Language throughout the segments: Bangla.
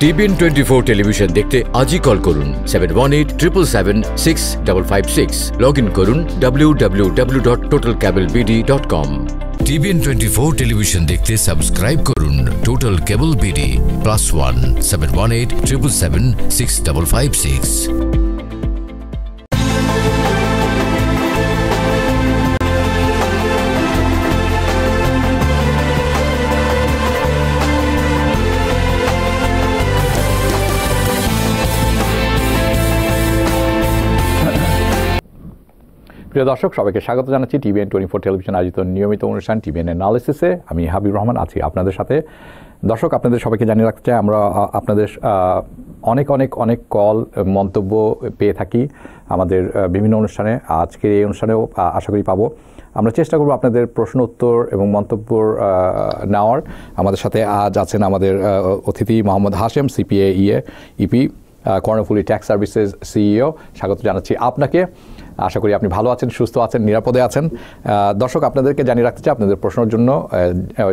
টিবিএন টোয়েন্টি ফোর টেলিভিশন দেখতে আজই কল করুন seven one eight triple seven six double five six log in করুন W W W dot total cable BD dot com TVN twenty four television দেখতে সাবস্ক্রাইব করুন total cable BD plus one seven one eight triple seven six double five six প্রিয় দর্শক সবাইকে স্বাগত জানাচ্ছি টিভিএন টোয়েন্টি ফোর টেলিভিশন আয়োজিত নিয়মিত অনুষ্ঠান টিভিএন অ্যানালিসিসে আমি হাবিব রহমান আছি আপনাদের সাথে দর্শক আপনাদের সবাইকে জানিয়ে রাখতে চাই আমরা আপনাদের অনেক অনেক অনেক কল মন্তব্য পেয়ে থাকি আমাদের বিভিন্ন অনুষ্ঠানে আজকের এই অনুষ্ঠানেও আশা করি পাবো আমরা চেষ্টা করব আপনাদের প্রশ্ন উত্তর এবং মন্তব্য নেওয়ার আমাদের সাথে আজ আছেন আমাদের অতিথি মোহাম্মদ হাশেম সিপিএ ইয়ে ইপি e e Karnaphuli tax services CEO e স্বাগত জানাচ্ছি আপনাকে আশা করি আপনি ভালো আছেন সুস্থ আছেন নিরাপদে আছেন দর্শক আপনাদেরকে জানিয়ে রাখতে চাই আপনাদের প্রশ্নের জন্য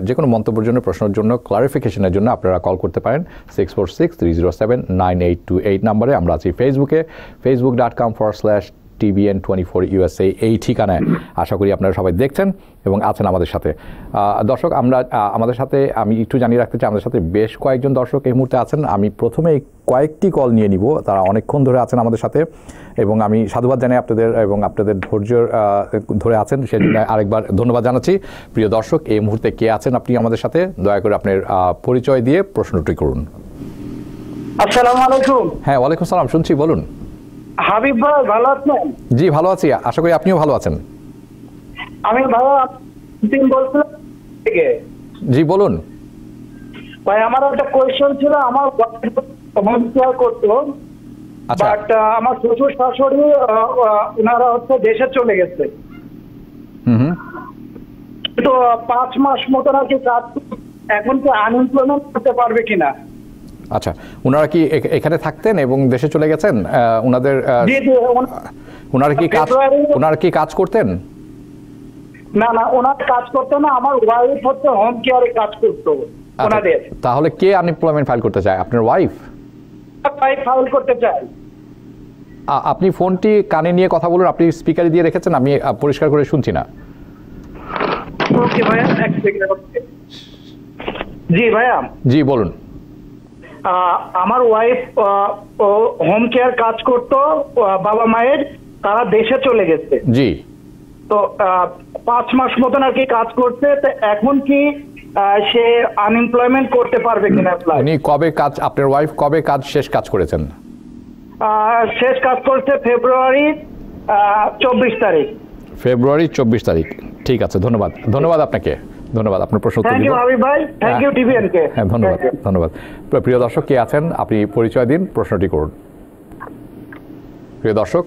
যে কোনো মন্তব্যের জন্য প্রশ্নের জন্য ক্লারিফিকেশনের জন্য আপনারা কল করতে পারেন six four six three zero seven nine eight two eight নাম্বারে আমরা আছি ফেসবুকে Facebook dot com for slash TVN twenty four USA এই ঠিকানায় আশা করি আপনারা সবাই দেখছেন এবং আছেন আমাদের সাথে দর্শক আমরা আমাদের সাথে আমি একটু জানিয়ে রাখতে চাই আমাদের সাথে বেশ কয়েকজন দর্শক এই মুহূর্তে আছেন আমি প্রথমে কয়েকটি কল নিয়ে নিব তারা অনেকক্ষণ ধরে আছেন আমাদের সাথে এবং আমি সাধুবাদ জানাই আপনাদের এবং আপনাদের ধৈর্য ধরে আছেন সেজন্য আরেকবার ধন্যবাদ জানাচ্ছি প্রিয় দর্শক এই মুহূর্তে কে আছেন আপনি আমাদের সাথে দয়া করে আপনার পরিচয় দিয়ে প্রশ্নটি করুন আসসালামু আলাইকুম হ্যাঁ ওয়ালাইকুম সালাম শুনছি বলুন হাবিব ভাই ভালো আছেন জি ভালো আছি আশা করি আপনিও ভালো আছেন আমি ভালো দিন বলছিলাম জি বলুন ভাই আমার একটা কোয়েশ্চন ছিল আমার সমস্যা করতো বাট আচ্ছা। আমার শ্বশুর শাশুড়ি ওনারা হচ্ছে দেশে চলে গেছে তো পাঁচ মাস মতো কি কাজ এখন তো আনএমপ্লয়মেন্ট করতে পারবে কিনা আচ্ছা ওনারা কি এখানে থাকতেন এবং দেশে চলে গেছেন ওনাদের ওনারা কি কাজ ওনারা কি কাজ করতেন না না ওনার কাজ করতো না আমার ওয়াইফ হচ্ছে হোম কেয়ারে কাজ করতো ওনাদের আচ্ছা, তাহলে কে আনএমপ্লয়মেন্ট ফাইল করতে চায় আপনার ওয়াইফ ফাইল ফাইল করতে চায় আপনি ফোনটি কানে নিয়ে কথা বলুন আপনি স্পিকারে দিয়ে রেখেছেন আমি পরিষ্কার করে শুনছি না ওকে ভাইয়া এক সেকেন্ড জি ভাইয়া জি বলুন আমার ওয়াইফ হোম কেয়ার কাজ করতো বাবা মায়ের তারা দেশে চলে গেছে জি তো পাঁচ মাস মতন আর কি কাজ করছে তো এখন কি সে আনএমপ্লয়মেন্ট করতে পারবে কিনা উনি কবে কাজ আপনার ওয়াইফ কবে কাজ শেষ কাজ করেছেন শেষ কাজ করছে ফেব্রুয়ারি চব্বিশ তারিখ ফেব্রুয়ারি চব্বিশ তারিখ ঠিক আছে ধন্যবাদ ধন্যবাদ আপনাকে ধন্যবাদ আপনার প্রশ্ন উত্তর হ্যাঁ, হ্যাঁ ধন্যবাদ ধন্যবাদ প্রিয় দর্শক কে আছেন আপনি পরিচয় দিন প্রশ্নটি করুন প্রিয় দর্শক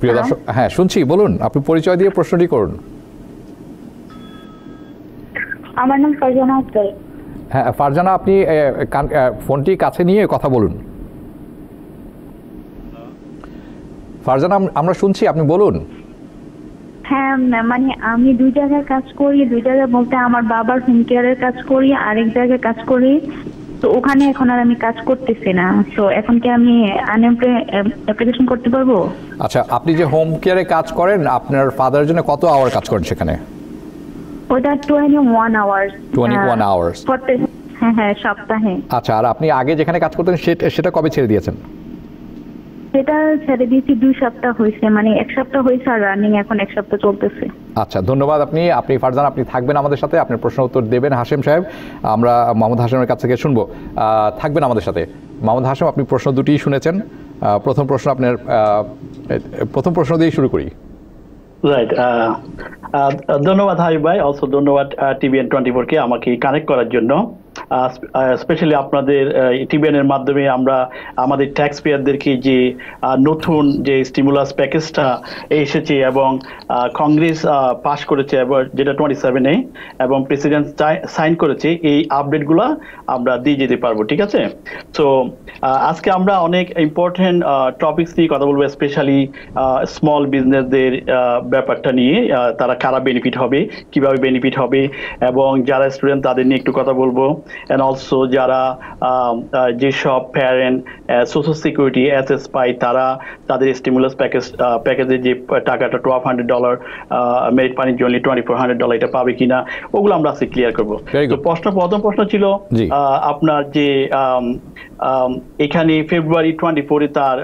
প্রিয় দর্শক হ্যাঁ শুনছি বলুন আপনি পরিচয় দিয়ে প্রশ্নটি করুন আমার নাম ফারজানা আক্তার হ্যাঁ ফারজানা আপনি ফোনটি কাছে নিয়ে কথা বলুন ফারজানা আমরা শুনছি আপনি বলুন হ্যাঁ মানে আমি দুই জায়গায় কাজ করি দুই জায়গায় বলতে আমার বাবার হোম কেয়ারের কাজ করি আরেক জায়গায় কাজ করি তো ওখানে এখন আর আমি কাজ করতেছি না তো এখন কি আমি অ্যাপ্লিকেশন করতে পারবো আচ্ছা আপনি যে হোম কেয়ারে কাজ করেন আপনার ফাদার জন্য কত আওয়ার কাজ করেন সেখানে ওটা 21 আওয়ার্স 21 আওয়ার্স হ্যাঁ হ্যাঁ সপ্তাহে আচ্ছা আর আপনি আগে যেখানে কাজ করতেন সেটা কবে ছেড়ে দিয়েছেন সেটা ছেড়ে দিয়েছি দুই সপ্তাহ হয়েছে মানে এক সপ্তাহ হয়েছে আর রানিং এখন এক সপ্তাহ চলতেছে আচ্ছা ধন্যবাদ আপনি আপনি ফারজান আপনি থাকবেন আমাদের সাথে আপনার প্রশ্ন উত্তর দেবেন সাহেব আমরা মোহাম্মদ কাছ থেকে শুনবো থাকবেন আমাদের সাথে মোহাম্মদ আপনি প্রশ্ন দুটি শুনেছেন প্রথম প্রশ্ন আপনার প্রথম প্রশ্ন দিয়ে শুরু করি রাইট ধন্যবাদ হাই ভাই অলসো ধন্যবাদ টিভিএন টোয়েন্টি ফোরকে আমাকে কানেক্ট করার জন্য স্পেশালি আপনাদের টিবিএনের মাধ্যমে আমরা আমাদের ট্যাক্স পেয়ারদেরকে যে নতুন যে স্টিমুলাস প্যাকেজটা এসেছে এবং কংগ্রেস পাশ করেছে এবং যেটা টোয়েন্টি সেভেনে এবং প্রেসিডেন্ট সাইন করেছে এই আপডেটগুলা আমরা দিয়ে যেতে পারবো ঠিক আছে তো আজকে আমরা অনেক ইম্পর্টেন্ট টপিকস নিয়ে কথা বলবো স্পেশালি স্মল বিজনেসদের ব্যাপারটা নিয়ে তারা কারা বেনিফিট হবে কিভাবে বেনিফিট হবে এবং যারা স্টুডেন্ট তাদের নিয়ে একটু কথা বলবো অ্যান্ড অলসো যারা যেসব parent social security S S পাই তারা তাদের স্টিমুলাস প্যাকেজ প্যাকেজের যে টাকাটা টুয়েলভ হান্ড্রেড ডলার মেরিট পানির জন্য টোয়েন্টি ফোর হান্ড্রেড ডলার এটা পাবে কিনা ওগুলো আমরা আজকে ক্লিয়ার করবো তো প্রশ্ন প্রথম প্রশ্ন ছিল আপনার যে এখানে ফেব্রুয়ারি টোয়েন্টি ফোরে তার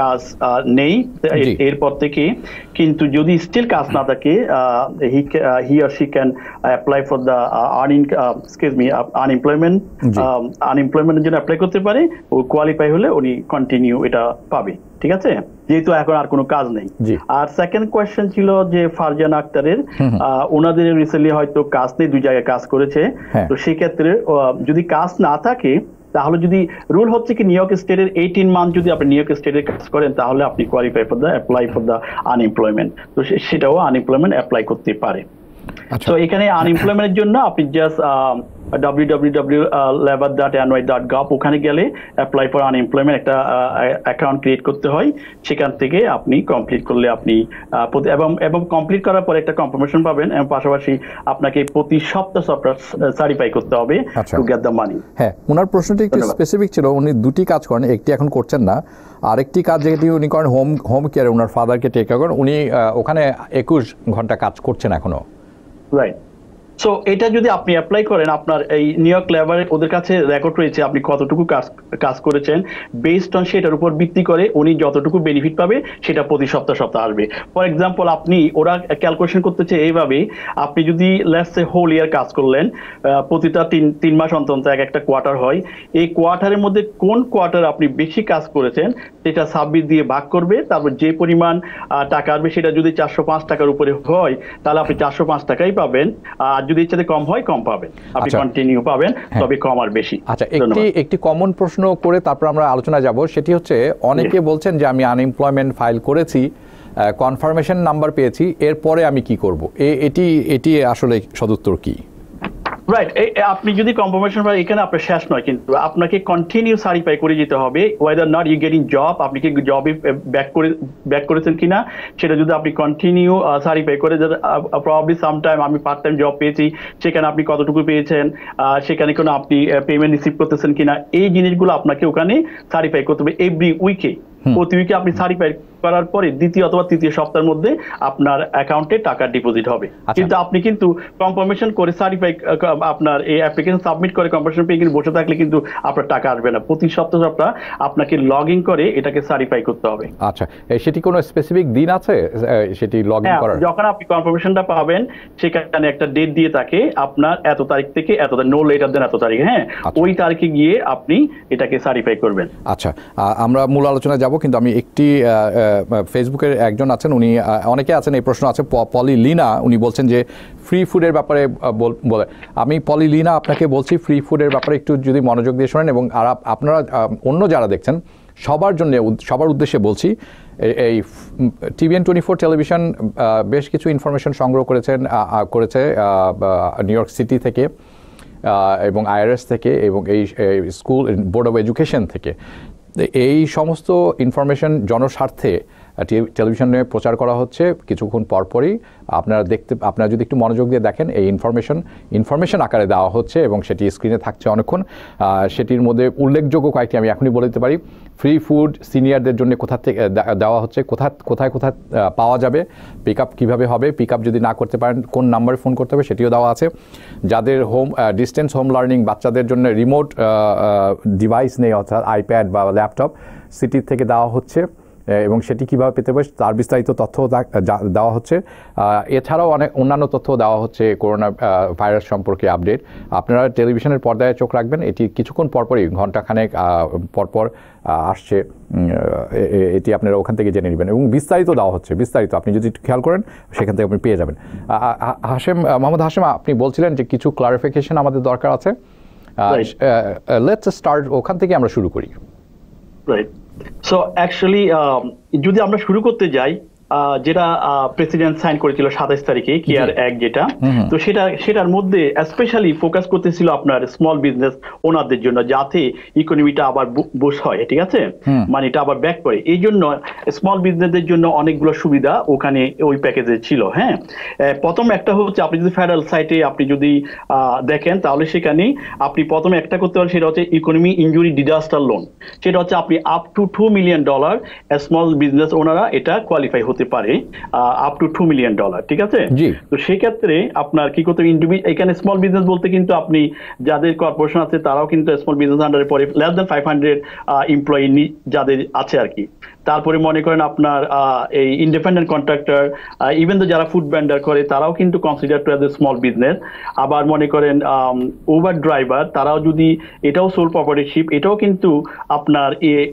কাজ নেই এরপর থেকে কিন্তু যদি স্টিল কাজ না থাকে he or she can apply for the আনইন এক্সকিউজ মি আনএমপ্লয়মেন্ট আনএমপ্লয়মেন্টের জন্য অ্যাপ্লাই করতে পারে ও কোয়ালিফাই হলে উনি কন্টিনিউ এটা পাবে ঠিক আছে যেহেতু এখন আর কোনো কাজ নেই আর সেকেন্ড কোয়েশ্চেন ছিল যে ফারজান আক্তারের ওনাদের রিসেন্টলি হয়তো কাজ নেই দুই জায়গায় কাজ করেছে হ্যাঁ। তো সেক্ষেত্রে যদি কাজ না থাকে তাহলে যদি রুল হচ্ছে কি নিউইয়র্ক স্টেটের এইটিন মান্থ যদি আপনি নিউইয়র্ক স্টেটে স্টেটের কাজ করেন তাহলে আপনি qualify for the apply for the unemployment তো সেটাও আনএমপ্লয়মেন্ট অ্যাপ্লাই করতে পারে তো আচ্ছা। এখানে আনএমপ্লয়মেন্টের জন্য আপনি জাস্ট www.labar.ny.gov ওখানে গেলে অ্যাপ্লাই ফর আনএমপ্লয়মেন্ট একটা অ্যাকাউন্ট ক্রিয়েট করতে হয় সেখান থেকে আপনি কমপ্লিট করলে আপনি এবং এবং কমপ্লিট করার পরে একটা কনফার্মেশন পাবেন এবং পাশাপাশি আপনাকে প্রতি সপ্তাহ সপ্তাহ সার্টিফাই করতে হবে টু গেট দ্য মানি হ্যাঁ ওনার প্রশ্নটি একটু স্পেসিফিক ছিল উনি দুটি কাজ করেন একটি এখন করছেন না আরেকটি কাজ যেটি উনি করেন হোম হোম কেয়ারে ওনার ফাদারকে টেক করেন উনি ওখানে একুশ ঘন্টা কাজ করছেন এখনও Right সো এটা যদি আপনি অ্যাপ্লাই করেন আপনার এই নিউ ইয়র্ক লেবারে ওদের কাছে রেকর্ড রয়েছে আপনি কতটুকু কাজ কাজ করেছেন বেসড অন সেটার উপর ভিত্তি করে উনি যতটুকু বেনিফিট পাবে সেটা প্রতি সপ্তাহ সপ্তাহ আসবে ফর এক্সাম্পল আপনি ওরা ক্যালকুলেশন করতেছে এইভাবে আপনি যদি এ হোল ইয়ার কাজ করলেন প্রতিটা তিন তিন মাস অন্তর এক একটা কোয়ার্টার হয় এই কোয়ার্টারের মধ্যে কোন কোয়ার্টার আপনি বেশি কাজ করেছেন সেটা ছাব্বিশ দিয়ে ভাগ করবে তারপর যে পরিমাণ টাকা আসবে সেটা যদি চারশো পাঁচ টাকার উপরে হয় তাহলে আপনি চারশো পাঁচ টাকাই পাবেন আর আর যদি ইচ্ছাতে কম হয় কম পাবেন আপনি কন্টিনিউ আচ্ছা। পাবেন হ্যাঁ। তবে কম আর বেশি আচ্ছা একটি একটি কমন প্রশ্ন করে তারপর আমরা আলোচনা যাব সেটি হচ্ছে অনেকে বলছেন যে আমি আনএমপ্লয়মেন্ট ফাইল করেছি কনফার্মেশন নাম্বার পেয়েছি এরপরে আমি কি করব এটি এটি আসলে সদুত্তর কী রাইট আপনি যদি কনফার্মেশন হয় এখানে আপনার শেষ নয় কিন্তু আপনাকে কন্টিনিউ সারিফাই করে যেতে হবে whether not you getting job আপনি কি জবে ব্যাক করে ব্যাক করেছেন কিনা সেটা যদি আপনি কন্টিনিউ সারিফাই করে প্রবলি সামটাইম আমি পার্ট টাইম জব পেয়েছি সেখানে আপনি কতটুকু পেয়েছেন সেখানে কোনো আপনি পেমেন্ট রিসিভ করতেছেন কিনা এই জিনিসগুলো আপনাকে ওখানে সারিফাই করতে হবে এভরি উইকে প্রতি উইকে আপনি সারিফাই করার পরে দ্বিতীয় অথবা তৃতীয় সপ্তাহের মধ্যে আপনার অ্যাকাউন্টে টাকা ডিপোজিট হবে আচ্ছা। কিন্তু আপনি কিন্তু কনফার্মেশন করে সার্টিফাই আপনার এই অ্যাপ্লিকেশন সাবমিট করে কনফার্মেশন পেয়ে কিন্তু বসে থাকলে কিন্তু আপনার টাকা আসবে না প্রতি সপ্তাহ সপ্তাহ আপনাকে লগ ইন করে এটাকে সার্টিফাই করতে হবে আচ্ছা সেটি কোনো স্পেসিফিক দিন আছে সেটি লগ ইন হ্যাঁ, করার যখন আপনি কনফার্মেশনটা পাবেন সেখানে একটা ডেট দিয়ে থাকে আপনার এত তারিখ থেকে এত নো লেটার দেন এত তারিখ হ্যাঁ আচ্ছা। ওই তারিখে গিয়ে আপনি এটাকে সার্টিফাই করবেন আচ্ছা আমরা মূল আলোচনা যাব কিন্তু আমি একটি ফেসবুকের একজন আছেন উনি অনেকে আছেন এই প্রশ্ন আছে পলি লিনা উনি বলছেন যে ফ্রি ফুডের ব্যাপারে বলে আমি পলি লিনা আপনাকে বলছি ফ্রি ফুডের ব্যাপারে একটু যদি মনোযোগ দিয়ে শোনেন এবং আর আপনারা অন্য যারা দেখছেন সবার জন্য সবার উদ্দেশ্যে বলছি এই টিভিএন টোয়েন্টি ফোর টেলিভিশন বেশ কিছু ইনফরমেশন সংগ্রহ করেছেন করেছে নিউ ইয়র্ক সিটি থেকে এবং আইআরএস থেকে এবং এই স্কুল বোর্ড অফ এডুকেশন থেকে এই সমস্ত ইনফরমেশন জনস্বার্থে টেলিভিশনে প্রচার করা হচ্ছে কিছুক্ষণ পরপরই আপনারা দেখতে আপনারা যদি একটু মনোযোগ দিয়ে দেখেন এই ইনফরমেশন ইনফরমেশন আকারে দেওয়া হচ্ছে এবং সেটি স্ক্রিনে থাকছে অনেকক্ষণ সেটির মধ্যে উল্লেখযোগ্য কয়েকটি আমি এখনই বলে দিতে পারি ফ্রি ফুড সিনিয়রদের জন্য কোথা থেকে দেওয়া হচ্ছে কোথা কোথায় কোথায় পাওয়া যাবে পিক আপ কীভাবে হবে পিক আপ যদি না করতে পারেন কোন নাম্বারে ফোন করতে হবে সেটিও দেওয়া আছে যাদের হোম ডিস্টেন্স হোম লার্নিং বাচ্চাদের জন্য রিমোট ডিভাইস নেই অর্থাৎ আইপ্যাড বা ল্যাপটপ সিটির থেকে দেওয়া হচ্ছে এবং সেটি কিভাবে পেতে পারে তার বিস্তারিত তথ্য দেওয়া হচ্ছে এছাড়াও অনেক অন্যান্য তথ্য দেওয়া হচ্ছে করোনা ভাইরাস সম্পর্কে আপডেট আপনারা টেলিভিশনের পর্দায় চোখ রাখবেন এটি কিছুক্ষণ পরপরই ঘণ্টাখানেক পরপর আসছে এটি আপনারা ওখান থেকে জেনে নেবেন এবং বিস্তারিত দেওয়া হচ্ছে বিস্তারিত আপনি যদি খেয়াল করেন সেখান থেকে আপনি পেয়ে যাবেন হাশেম মোহাম্মদ হাশেম আপনি বলছিলেন যে কিছু ক্লারিফিকেশন আমাদের দরকার আছে লেটস স্টার্ট ওখান থেকে আমরা শুরু করি রাইট সো অ্যাকচুয়ালি um, যদি আমরা শুরু করতে যাই যেটা প্রেসিডেন্ট সাইন করেছিল সাতাইশ তারিখে কেয়ার অ্যাক্ট যেটা তো সেটা সেটার মধ্যে স্পেশালি ফোকাস করতেছিল আপনার স্মল বিজনেস ওনারদের জন্য যাতে ইকোনমিটা আবার বুশ হয় ঠিক আছে মানে এটা আবার ব্যাক করে এই জন্য স্মল বিজনেসদের জন্য অনেকগুলো সুবিধা ওখানে ওই প্যাকেজে ছিল হ্যাঁ প্রথম একটা হচ্ছে আপনি যদি ফেডারেল সাইটে আপনি যদি দেখেন তাহলে সেখানে আপনি প্রথমে একটা করতে পারেন সেটা হচ্ছে ইকোনমি ইঞ্জুরি ডিজাস্টার লোন সেটা হচ্ছে আপনি up to two million dollar small business ওনারা এটা কোয়ালিফাই হতে পারে up to two million dollar ঠিক আছে তো সেক্ষেত্রে আপনার কি করতে এখানে স্মল বিজনেস বলতে কিন্তু আপনি যাদের কর্পোরেশন আছে তারাও কিন্তু স্মল বিজনেস আন্ডারে পরে less than five hundred employee যাদের আছে আর কি তারপরে মনে করেন আপনার এই ইন্ডিপেন্ডেন্ট কন্ট্রাক্টর ইভেন তো যারা ফুড ব্যান্ডার করে তারাও কিন্তু consider to as a small business আবার মনে করেন উবার ড্রাইভার তারাও যদি এটাও সোল প্রপার্টিশিপ এটাও কিন্তু আপনার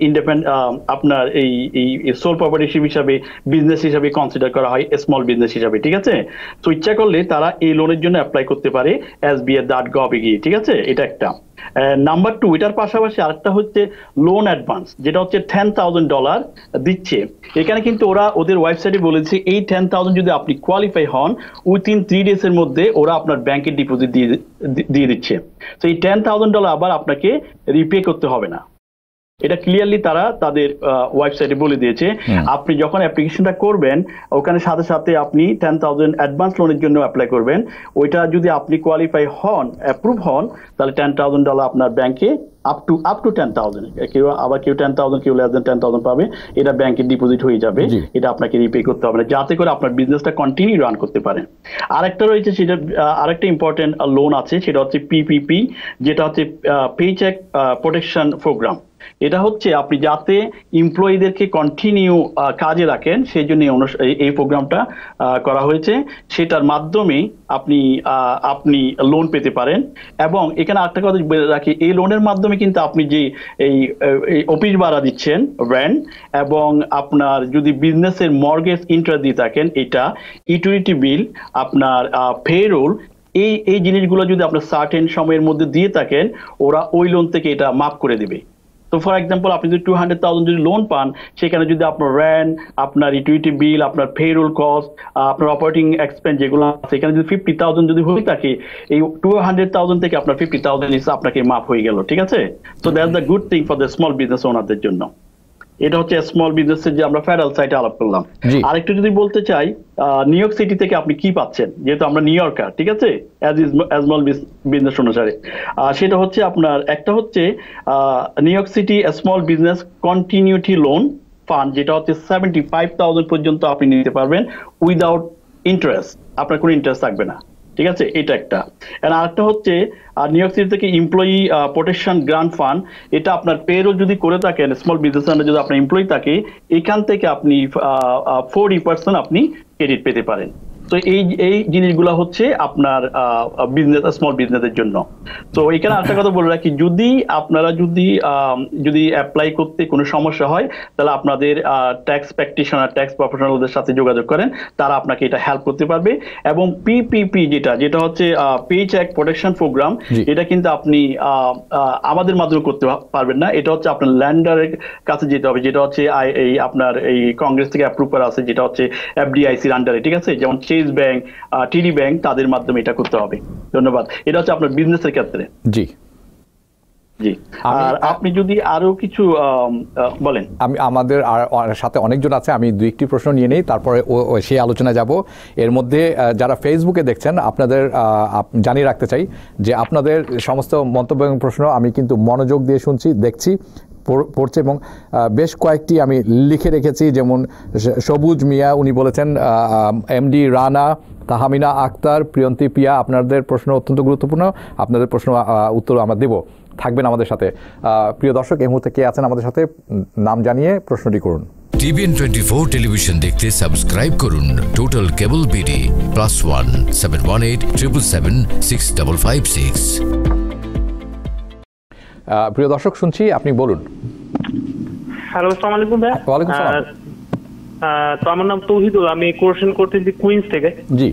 ইন্ডিপেন্ড আপনার এই এই সোল প্রপার্টিশিপ হিসাবে বিজনেস বিজনেস হিসাবে কনসিডার করা হয় স্মল বিজনেস হিসাবে ঠিক আছে তো ইচ্ছা করলে তারা এই লোনের জন্য অ্যাপ্লাই করতে পারে এস বি এ গভে গিয়ে ঠিক আছে এটা একটা নাম্বার টু এটার পাশাপাশি আরেকটা হচ্ছে লোন অ্যাডভান্স যেটা হচ্ছে টেন থাউজেন্ড ডলার দিচ্ছে এখানে কিন্তু ওরা ওদের ওয়েবসাইটে বলেছে এই টেন থাউজেন্ড যদি আপনি কোয়ালিফাই হন উইথিন থ্রি ডেজ এর মধ্যে ওরা আপনার ব্যাংকের ডিপোজিট দিয়ে দিয়ে দিচ্ছে তো এই টেন থাউজেন্ড ডলার আবার আপনাকে রিপে করতে হবে না এটা ক্লিয়ারলি তারা তাদের ওয়েবসাইটে বলে দিয়েছে আপনি যখন অ্যাপ্লিকেশনটা করবেন ওখানে সাথে সাথে আপনি টেন থাউজেন্ড অ্যাডভান্স লোনের জন্য অ্যাপ্লাই করবেন ওইটা যদি আপনি কোয়ালিফাই হন অ্যাপ্রুভ হন তাহলে টেন থাউজেন্ড ডলার আপনার ব্যাংকে up to up to ten thousand কেউ আবার কেউ টেন থাউজেন্ড কেউ লেস দেন টেন থাউজেন্ড পাবে এটা ব্যাংকে ডিপোজিট হয়ে যাবে এটা আপনাকে রিপে করতে হবে না যাতে করে আপনার বিজনেসটা কন্টিনিউ রান করতে পারেন আরেকটা রয়েছে সেটা আরেকটা ইম্পর্টেন্ট লোন আছে সেটা হচ্ছে পিপিপি যেটা হচ্ছে পেচ্যাক প্রোটেকশন প্রোগ্রাম এটা হচ্ছে আপনি যাতে এমপ্লয়ীদেরকে কন্টিনিউ কাজে রাখেন সেই জন্য এই প্রোগ্রামটা করা হয়েছে সেটার মাধ্যমে আপনি আপনি লোন পেতে পারেন এবং এখানে আরেকটা কথা বলে রাখি এই লোনের মাধ্যমে কিন্তু আপনি যে এই অফিস ভাড়া দিচ্ছেন র্যান্ট এবং আপনার যদি বিজনেসের মর্গেজ ইন্টারেস্ট দিয়ে থাকেন এটা ইউটিলিটি বিল আপনার পেরোল এই এই জিনিসগুলো যদি আপনার সার্টেন সময়ের মধ্যে দিয়ে থাকেন ওরা ওই লোন থেকে এটা মাফ করে দেবে তো ফর এক্সাম্পল আপনি যদি টু হান্ড্রেড থাউজেন্ড যদি লোন পান সেখানে যদি আপনার র্যান্ট আপনার ইউটিলিটি বিল আপনার ফেরুল কস্ট আপনার অপারেটিং এক্সপেন্স যেগুলো আছে এখানে যদি ফিফটি থাউজেন্ড যদি হয়ে থাকে এই টু হান্ড্রেড থাউজেন্ড থেকে আপনার ফিফটি থাউজেন্ড আপনাকে মাফ হয়ে গেল ঠিক আছে তো that the good thing for the small business ওনারদের জন্য এটা হচ্ছে স্মল বিজনেস যে আমরা ফেডারেল সাইটে আলাপ করলাম আরেকটু যদি বলতে চাই নিউ ইয়র্ক সিটি থেকে আপনি কি পাচ্ছেন যেহেতু আমরা নিউ ইয়র্কার ঠিক আছে স্মল বিজনেস অনুসারে সেটা হচ্ছে আপনার একটা হচ্ছে New York City small business continuity loan fund যেটা হচ্ছে সেভেন্টি ফাইভ থাউজেন্ড পর্যন্ত আপনি নিতে পারবেন উইদাউট ইন্টারেস্ট আপনার কোনো ইন্টারেস্ট থাকবে না ঠিক আছে এটা একটা আর আরেকটা হচ্ছে আর নিউ ইয়র্ক সিটি থেকে এমপ্লয়ি প্রোটেকশন গ্রান্ট ফান্ড এটা আপনার পেরও যদি করে থাকেন স্মল বিজনেস যদি আপনার এমপ্লয়ি থাকে এখান থেকে আপনি ফোরটি পার্সেন্ট আপনি ক্রেডিট পেতে পারেন তো এই এই জিনিসগুলা হচ্ছে আপনার বিজনেস স্মল বিজনেসের জন্য তো এখানে আরেকটা কথা বলে রাখি যদি আপনারা যদি যদি অ্যাপ্লাই করতে কোনো সমস্যা হয় তাহলে আপনাদের ট্যাক্স প্র্যাকটিশনার ট্যাক্স প্রফেশনালদের সাথে যোগাযোগ করেন তারা আপনাকে এটা হেল্প করতে পারবে এবং পিপিপি যেটা যেটা হচ্ছে পে চেক প্রোটেকশন প্রোগ্রাম এটা কিন্তু আপনি আমাদের মাধ্যমে করতে পারবেন না এটা হচ্ছে আপনার ল্যান্ডারের কাছে যেতে হবে যেটা হচ্ছে এই আপনার এই কংগ্রেস থেকে অ্যাপ্রুভ করা আছে যেটা হচ্ছে এফডিআইসির আন্ডারে ঠিক আছে যেমন সেই সিন্ডিকেজ ব্যাংক টিডি ব্যাংক তাদের মাধ্যমে এটা করতে হবে ধন্যবাদ এটা হচ্ছে আপনার বিজনেসের ক্ষেত্রে জি আর আপনি যদি আরো কিছু বলেন আমি আমাদের আর সাথে অনেকজন আছে আমি দুই একটি প্রশ্ন নিয়ে নেই তারপরে সেই আলোচনা যাব এর মধ্যে যারা ফেসবুকে দেখছেন আপনাদের জানিয়ে রাখতে চাই যে আপনাদের সমস্ত মন্তব্য এবং প্রশ্ন আমি কিন্তু মনোযোগ দিয়ে শুনছি দেখছি পড়ছে এবং বেশ কয়েকটি আমি লিখে রেখেছি যেমন সবুজ মিয়া উনি বলেছেন এমডি রানা তাহামিনা আক্তার প্রিয়ন্তী পিয়া আপনাদের প্রশ্ন অত্যন্ত গুরুত্বপূর্ণ আপনাদের প্রশ্ন উত্তর আমরা দেব থাকবেন আমাদের সাথে প্রিয় দর্শক এই মুহূর্তে কে আছেন আমাদের সাথে নাম জানিয়ে প্রশ্নটি করুন টিভিএন টোয়েন্টি ফোর টেলিভিশন দেখতে সাবস্ক্রাইব করুন total cable BD plus one seven one eight triple seven six double five six প্রিয় দর্শক শুনছি আপনি বলুন হ্যালো আসসালামু আলাইকুম ভাই ওয়ালাইকুম তো আমার নাম তৌহিদুল আমি কুইন্স থেকে জি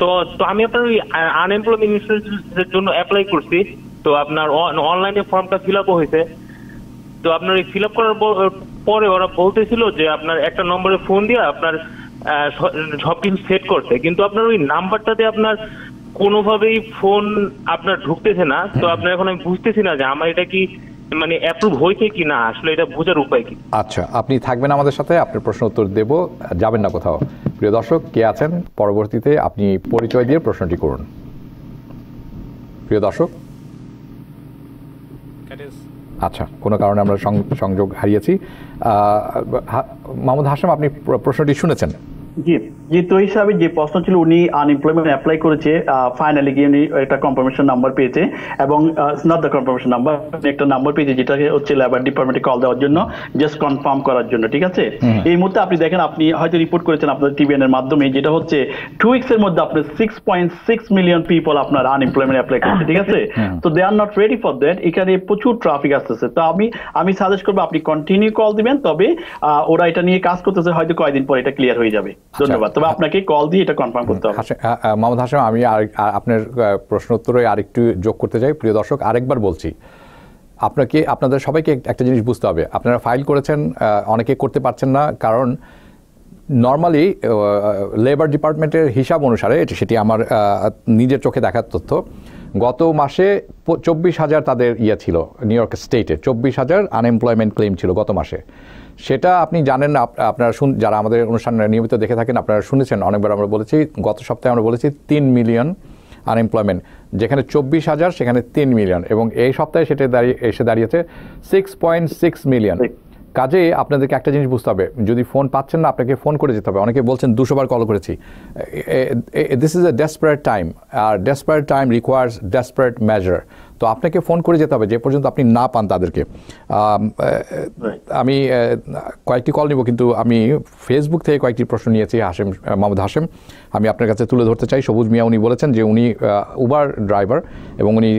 তো তো আমি আপনার ওই আনএমপ্লয়মেন্ট জন্য অ্যাপ্লাই করছি তো আপনার অনলাইনে ফর্মটা ফিল আপও হয়েছে তো আপনার এই ফিল আপ করার পরে ওরা বলতেছিল যে আপনার একটা নম্বরে ফোন দিয়ে আপনার সবকিছু সেট করতে কিন্তু আপনার ওই নাম্বারটাতে আপনার কোনোভাবেই ফোন আপনার ঢুকতেছে না তো আপনার এখন আমি বুঝতেছি না যে আমার এটা কি মানে অ্যাপ্রুভ হয়েছে কি না আসলে এটা বোঝার উপায় কি আচ্ছা আপনি থাকবেন আমাদের সাথে আপনার প্রশ্ন উত্তর দেব যাবেন না কোথাও প্রিয় দর্শক কে আছেন পরবর্তীতে আপনি পরিচয় দিয়ে প্রশ্নটি করুন প্রিয় দর্শক আচ্ছা কোনো কারণে আমরা সংযোগ হারিয়েছি মাহমুদ হাসেম আপনি প্রশ্নটি শুনেছেন জি জি তো হিসাবে যে প্রশ্ন ছিল উনি আনএমপ্লয়মেন্ট অ্যাপ্লাই করেছে ফাইনালি গিয়ে উনি একটা কনফার্মেশন নাম্বার পেয়েছে এবং নট দ্য কনফার্মেশন নাম্বার একটা নাম্বার পেয়েছে যেটা হচ্ছে লেবার ডিপার্টমেন্টে কল দেওয়ার জন্য জাস্ট কনফার্ম করার জন্য ঠিক আছে এই মুহূর্তে আপনি দেখেন আপনি হয়তো রিপোর্ট করেছেন আপনার টিভিএন এর মাধ্যমে যেটা হচ্ছে টু উইক্স এর মধ্যে আপনার six point six million people আপনার আনএমপ্লয়মেন্ট অ্যাপ্লাই করেছে ঠিক আছে তো they are not ready for that এখানে প্রচুর ট্রাফিক আসতেছে তো আমি আমি সাজেস্ট করবো আপনি কন্টিনিউ কল দিবেন তবে ওরা এটা নিয়ে কাজ করতেছে হয়তো কয়দিন পর এটা ক্লিয়ার হয়ে যাবে আচ্ছা। ধন্যবাদ তবে আপনাকে কল দিয়ে এটা কনফার্ম করতে হবে মোহাম্মদ হাসেম আমি আর আপনার প্রশ্ন উত্তরে আরেকটু যোগ করতে চাই প্রিয় দর্শক আরেকবার বলছি আপনাকে আপনাদের সবাইকে একটা জিনিস বুঝতে হবে আপনারা ফাইল করেছেন অনেকে করতে পারছেন না কারণ নর্মালি লেবার ডিপার্টমেন্টের হিসাব অনুসারে এটি সেটি আমার নিজের চোখে দেখার তথ্য গত মাসে চব্বিশ হাজার তাদের ইয়ে ছিল নিউ ইয়র্ক স্টেটে চব্বিশ হাজার আনএমপ্লয়মেন্ট ক্লেম ছিল গত মাসে সেটা আপনি জানেন আপনারা শুন যারা আমাদের অনুষ্ঠান নিয়মিত দেখে থাকেন আপনারা শুনেছেন অনেকবার আমরা বলেছি গত সপ্তাহে আমরা বলেছি তিন মিলিয়ন আনএমপ্লয়মেন্ট যেখানে চব্বিশ হাজার সেখানে তিন মিলিয়ন এবং এই সপ্তাহে সেটা দাঁড়িয়ে এসে দাঁড়িয়েছে সিক্স পয়েন্ট সিক্স মিলিয়ন কাজে আপনাদেরকে একটা জিনিস বুঝতে হবে যদি ফোন পাচ্ছেন না আপনাকে ফোন করে যেতে হবে অনেকে বলছেন দুশোবার কল করেছি this is a desperate time আর desperate time requires desperate measure তো আপনাকে ফোন করে যেতে হবে যে পর্যন্ত আপনি না পান তাদেরকে আমি কয়েকটি কল নিব কিন্তু আমি ফেসবুক থেকে কয়েকটি প্রশ্ন নিয়েছি হাসেম মাহমুদ হাসেম আমি আপনার কাছে তুলে ধরতে চাই সবুজ মিয়া উনি বলেছেন যে উনি উবার ড্রাইভার এবং উনি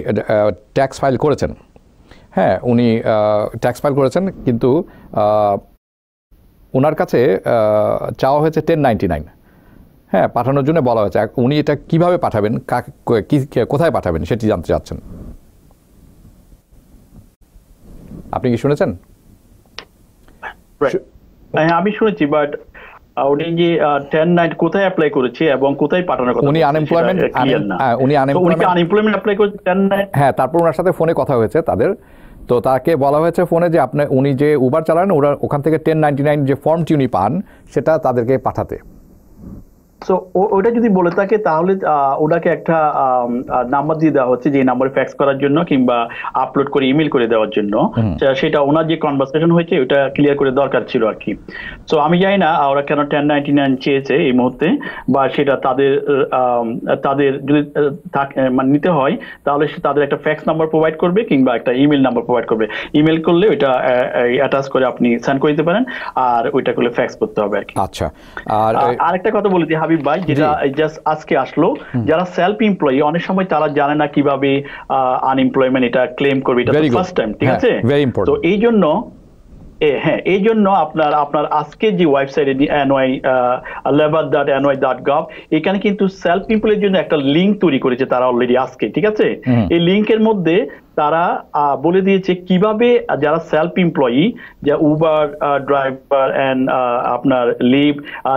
ট্যাক্স ফাইল করেছেন হ্যাঁ উনি ট্যাক্স ফাইল করেছেন কিন্তু ওনার কাছে চাওয়া হয়েছে টেন নাইনটি নাইন হ্যাঁ পাঠানোর জন্য বলা হয়েছে উনি এটা কিভাবে পাঠাবেন কোথায় পাঠাবেন সেটি জানতে চাচ্ছেন আপনি কি শুনেছেন হ্যাঁ, আমি শুনেছি বাট উনি যে টেন নাইট কোথায় অ্যাপ্লাই করেছে এবং কোথায় পাঠানোর কথা উনি আনএমপ্লয়মেন্ট হ্যাঁ, উনি আনএমপ্লয়মেন্ট অ্যাপ্লাই করেছে টেন নাইট হ্যাঁ তারপর ওনার সাথে ফোনে কথা হয়েছে তাদের তো তাকে বলা হয়েছে ফোনে যে আপনি উনি যে উবার চালান ওরা ওখান থেকে টেন নাইনটি নাইন যে ফর্মটি উনি পান সেটা তাদেরকে পাঠাতে সো ওটা যদি বলে থাকে তাহলে ওটাকে একটা নাম্বার দিয়ে দেওয়া হচ্ছে যে নাম্বারে ফ্যাক্স করার জন্য কিংবা আপলোড করে ইমেল করে দেওয়ার জন্য আচ্ছা, সেটা ওনার যে কনভারসেশন হয়েছে ওটা ক্লিয়ার করে দরকার ছিল আর কি সো আমি জানি না ওরা কেন টেন নাইনটি নাইন চেয়েছে এই মুহূর্তে বা সেটা তাদের তাদের যদি মানে নিতে হয় তাহলে সে তাদের একটা ফ্যাক্স নাম্বার প্রোভাইড করবে কিংবা একটা ইমেল নাম্বার প্রোভাইড করবে ইমেল করলে ওইটা অ্যাটাচ করে আপনি সেন্ড করে দিতে পারেন আর ওইটা করলে ফ্যাক্স করতে হবে আর কি আচ্ছা আর আরেকটা কথা বলি যে হাবিব হাবিব ভাই যেটা জাস্ট আজকে আসলো যারা সেলফ এমপ্লয়ি অনেক সময় তারা জানে না কিভাবে আনএমপ্লয়মেন্ট এটা ক্লেম করবে এটা ফার্স্ট টাইম ঠিক হ্যাঁ, আছে তো এই জন্য হ্যাঁ এই জন্য আপনার আপনার আজকে যে website NY labour dot NY dot gov এখানে কিন্তু সেলফ পিপলের জন্য একটা লিঙ্ক তৈরি করেছে তারা অলরেডি আজকে ঠিক আছে এই লিঙ্কের মধ্যে তারা বলে দিয়েছে কিভাবে যারা সেলফ এমপ্লয়ি যা উবার ড্রাইভার অ্যান্ড আপনার লিভ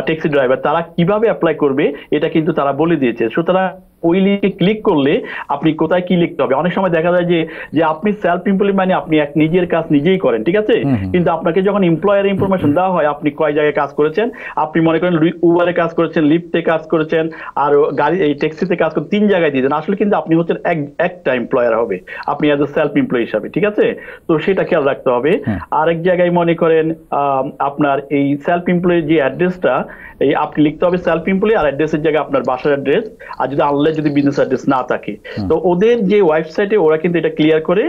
ট্যাক্সি ড্রাইভার তারা কিভাবে অ্যাপ্লাই করবে এটা কিন্তু তারা বলে দিয়েছে সুতরাং ওই লিঙ্কে ক্লিক করলে আপনি কোথায় কি লিখতে হবে অনেক সময় দেখা যায় যে যে আপনি সেলফ এমপ্লয় মানে আপনি এক নিজের কাজ নিজেই করেন ঠিক আছে কিন্তু আপনাকে যখন এমপ্লয়ার ইনফরমেশন দেওয়া হয় আপনি কয় জায়গায় কাজ করেছেন আপনি মনে করেন উবারে কাজ করেছেন লিফটে কাজ করেছেন আর গাড়ি এই ট্যাক্সিতে কাজ করে তিন জায়গায় দিয়েছেন আসলে কিন্তু আপনি হচ্ছেন এক একটা এমপ্লয়ার হবে আপনি অ্যাজ এ সেলফ এমপ্লয় হিসাবে ঠিক আছে তো সেটা খেয়াল রাখতে হবে আরেক জায়গায় মনে করেন আপনার এই সেলফ এমপ্লয়ের যে অ্যাড্রেসটা এই আপনি লিখতে হবে সেলফ এমপ্লয় আর অ্যাড্রেসের জায়গায় আপনার বাসার অ্যাড্রেস আর যদি আনলে যদি বিজনেস অ্যাড্রেস না থাকে তো ওদের যে ওয়েবসাইটে ওরা কিন্তু এটা ক্লিয়ার করে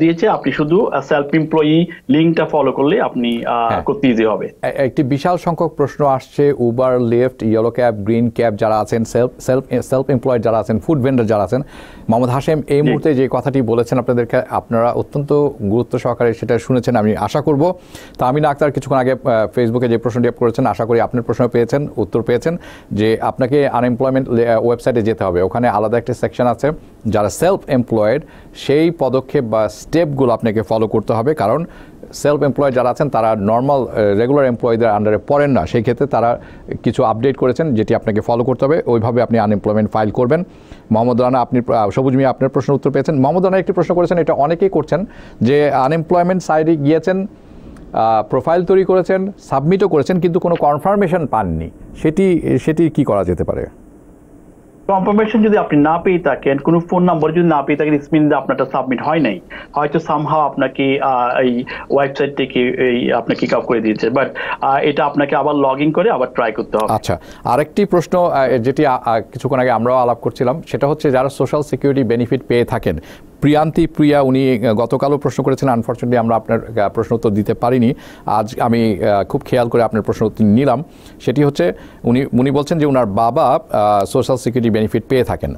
দিয়েছে আপনি শুধু সেলফ এমপ্লয়ি লিঙ্কটা ফলো করলে আপনি হ্যাঁ। করতে ইজি হবে একটি বিশাল সংখ্যক প্রশ্ন আসছে Uber Lyft yellow cab green cab যারা আছেন সেলফ সেলফ এমপ্লয় যারা আছেন ফুড ভেন্ডার যারা আছেন মোহাম্মদ হাসেম এই মুহূর্তে যে কথাটি বলেছেন আপনাদেরকে আপনারা অত্যন্ত গুরুত্ব সহকারে সেটা শুনেছেন আমি আশা করব তা আমি না আক্তার কিছুক্ষণ আগে ফেসবুকে যে প্রশ্নটি করেছেন আশা করি আপনার প্রশ্ন পেয়েছেন উত্তর পেয়েছেন যে আপনাকে আনএমপ্লয়মেন্ট ওয়েবসাইটে যেতে হবে ওখানে আলাদা একটা সেকশন আছে যারা সেলফ এমপ্লয়েড সেই পদক্ষেপ বা স্টেপগুলো আপনাকে ফলো করতে হবে কারণ সেলফ এমপ্লয় যারা আছেন তারা নর্মাল রেগুলার এমপ্লয়ীদের আন্ডারে পড়েন না সেই ক্ষেত্রে তারা কিছু আপডেট করেছেন যেটি আপনাকে ফলো করতে হবে ওইভাবে আপনি আনএমপ্লয়মেন্ট ফাইল করবেন মোহাম্মদ রানা আপনি সবুজ মিয়া আপনার প্রশ্ন উত্তর পেয়েছেন মোহাম্মদ রানা একটি প্রশ্ন করেছেন এটা অনেকেই করছেন যে আনএমপ্লয়মেন্ট সাইডে গিয়েছেন প্রোফাইল তৈরি করেছেন সাবমিটও করেছেন কিন্তু কোনো কনফার্মেশন পাননি সেটি সেটি কি করা যেতে পারে কনফার্মেশন যদি আপনি না পেয়ে থাকেন কোনো ফোন নাম্বার যদি না পেয়ে থাকেন স্ক্রিনে আপনারটা সাবমিট হয় নাই হয়তো সামহাও আপনাকে এই ওয়েবসাইট থেকে এই আপনাকে কিক আপ করে দিয়েছে বাট এটা আপনাকে আবার লগ ইন করে আবার ট্রাই করতে হবে আচ্ছা আরেকটি প্রশ্ন যেটি কিছুক্ষণ আগে আমরাও আলাপ করছিলাম সেটা হচ্ছে যারা সোশ্যাল সিকিউরিটি বেনিফিট পেয়ে থাকেন প্রিয়ান্তি প্রিয়া উনি গতকালও প্রশ্ন করেছিলেন আনফর্চুনেটলি আমরা আপনার প্রশ্ন উত্তর দিতে পারিনি আজ আমি খুব খেয়াল করে আপনার প্রশ্ন উত্তর নিলাম সেটি হচ্ছে উনি উনি বলছেন যে ওনার বাবা সোশ্যাল সিকিউরিটি বেনিফিট পেয়ে থাকেন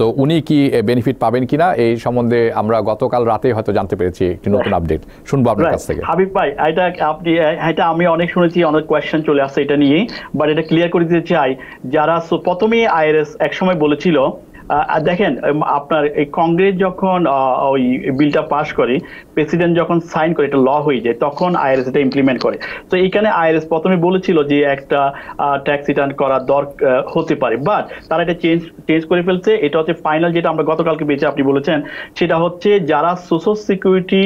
তো উনি কি বেনিফিট পাবেন কিনা এই সম্বন্ধে আমরা গতকাল রাতে হয়তো জানতে পেরেছি একটি নতুন আপডেট শুনবো আপনার কাছ থেকে হাবিব ভাই এটা আপনি এটা আমি অনেক শুনেছি অনেক কোয়েশ্চেন চলে আসছে এটা নিয়ে বাট এটা ক্লিয়ার করে দিতে চাই যারা প্রথমেই আইআরএস একসময় বলেছিল দেখেন আপনার এই কংগ্রেস যখন ওই বিলটা পাশ করে প্রেসিডেন্ট যখন সাইন করে এটা ল হয়ে যায় তখন আইআরএস এটা ইমপ্লিমেন্ট করে তো এখানে আইআরএস প্রথমে বলেছিল যে একটা ট্যাক্স রিটার্ন করা দর হতে পারে বাট তারা এটা চেঞ্জ চেঞ্জ করে ফেলছে এটা হচ্ছে ফাইনাল যেটা আমরা গতকালকে বেঁচে আপনি বলেছেন সেটা হচ্ছে যারা সোশ্যাল সিকিউরিটি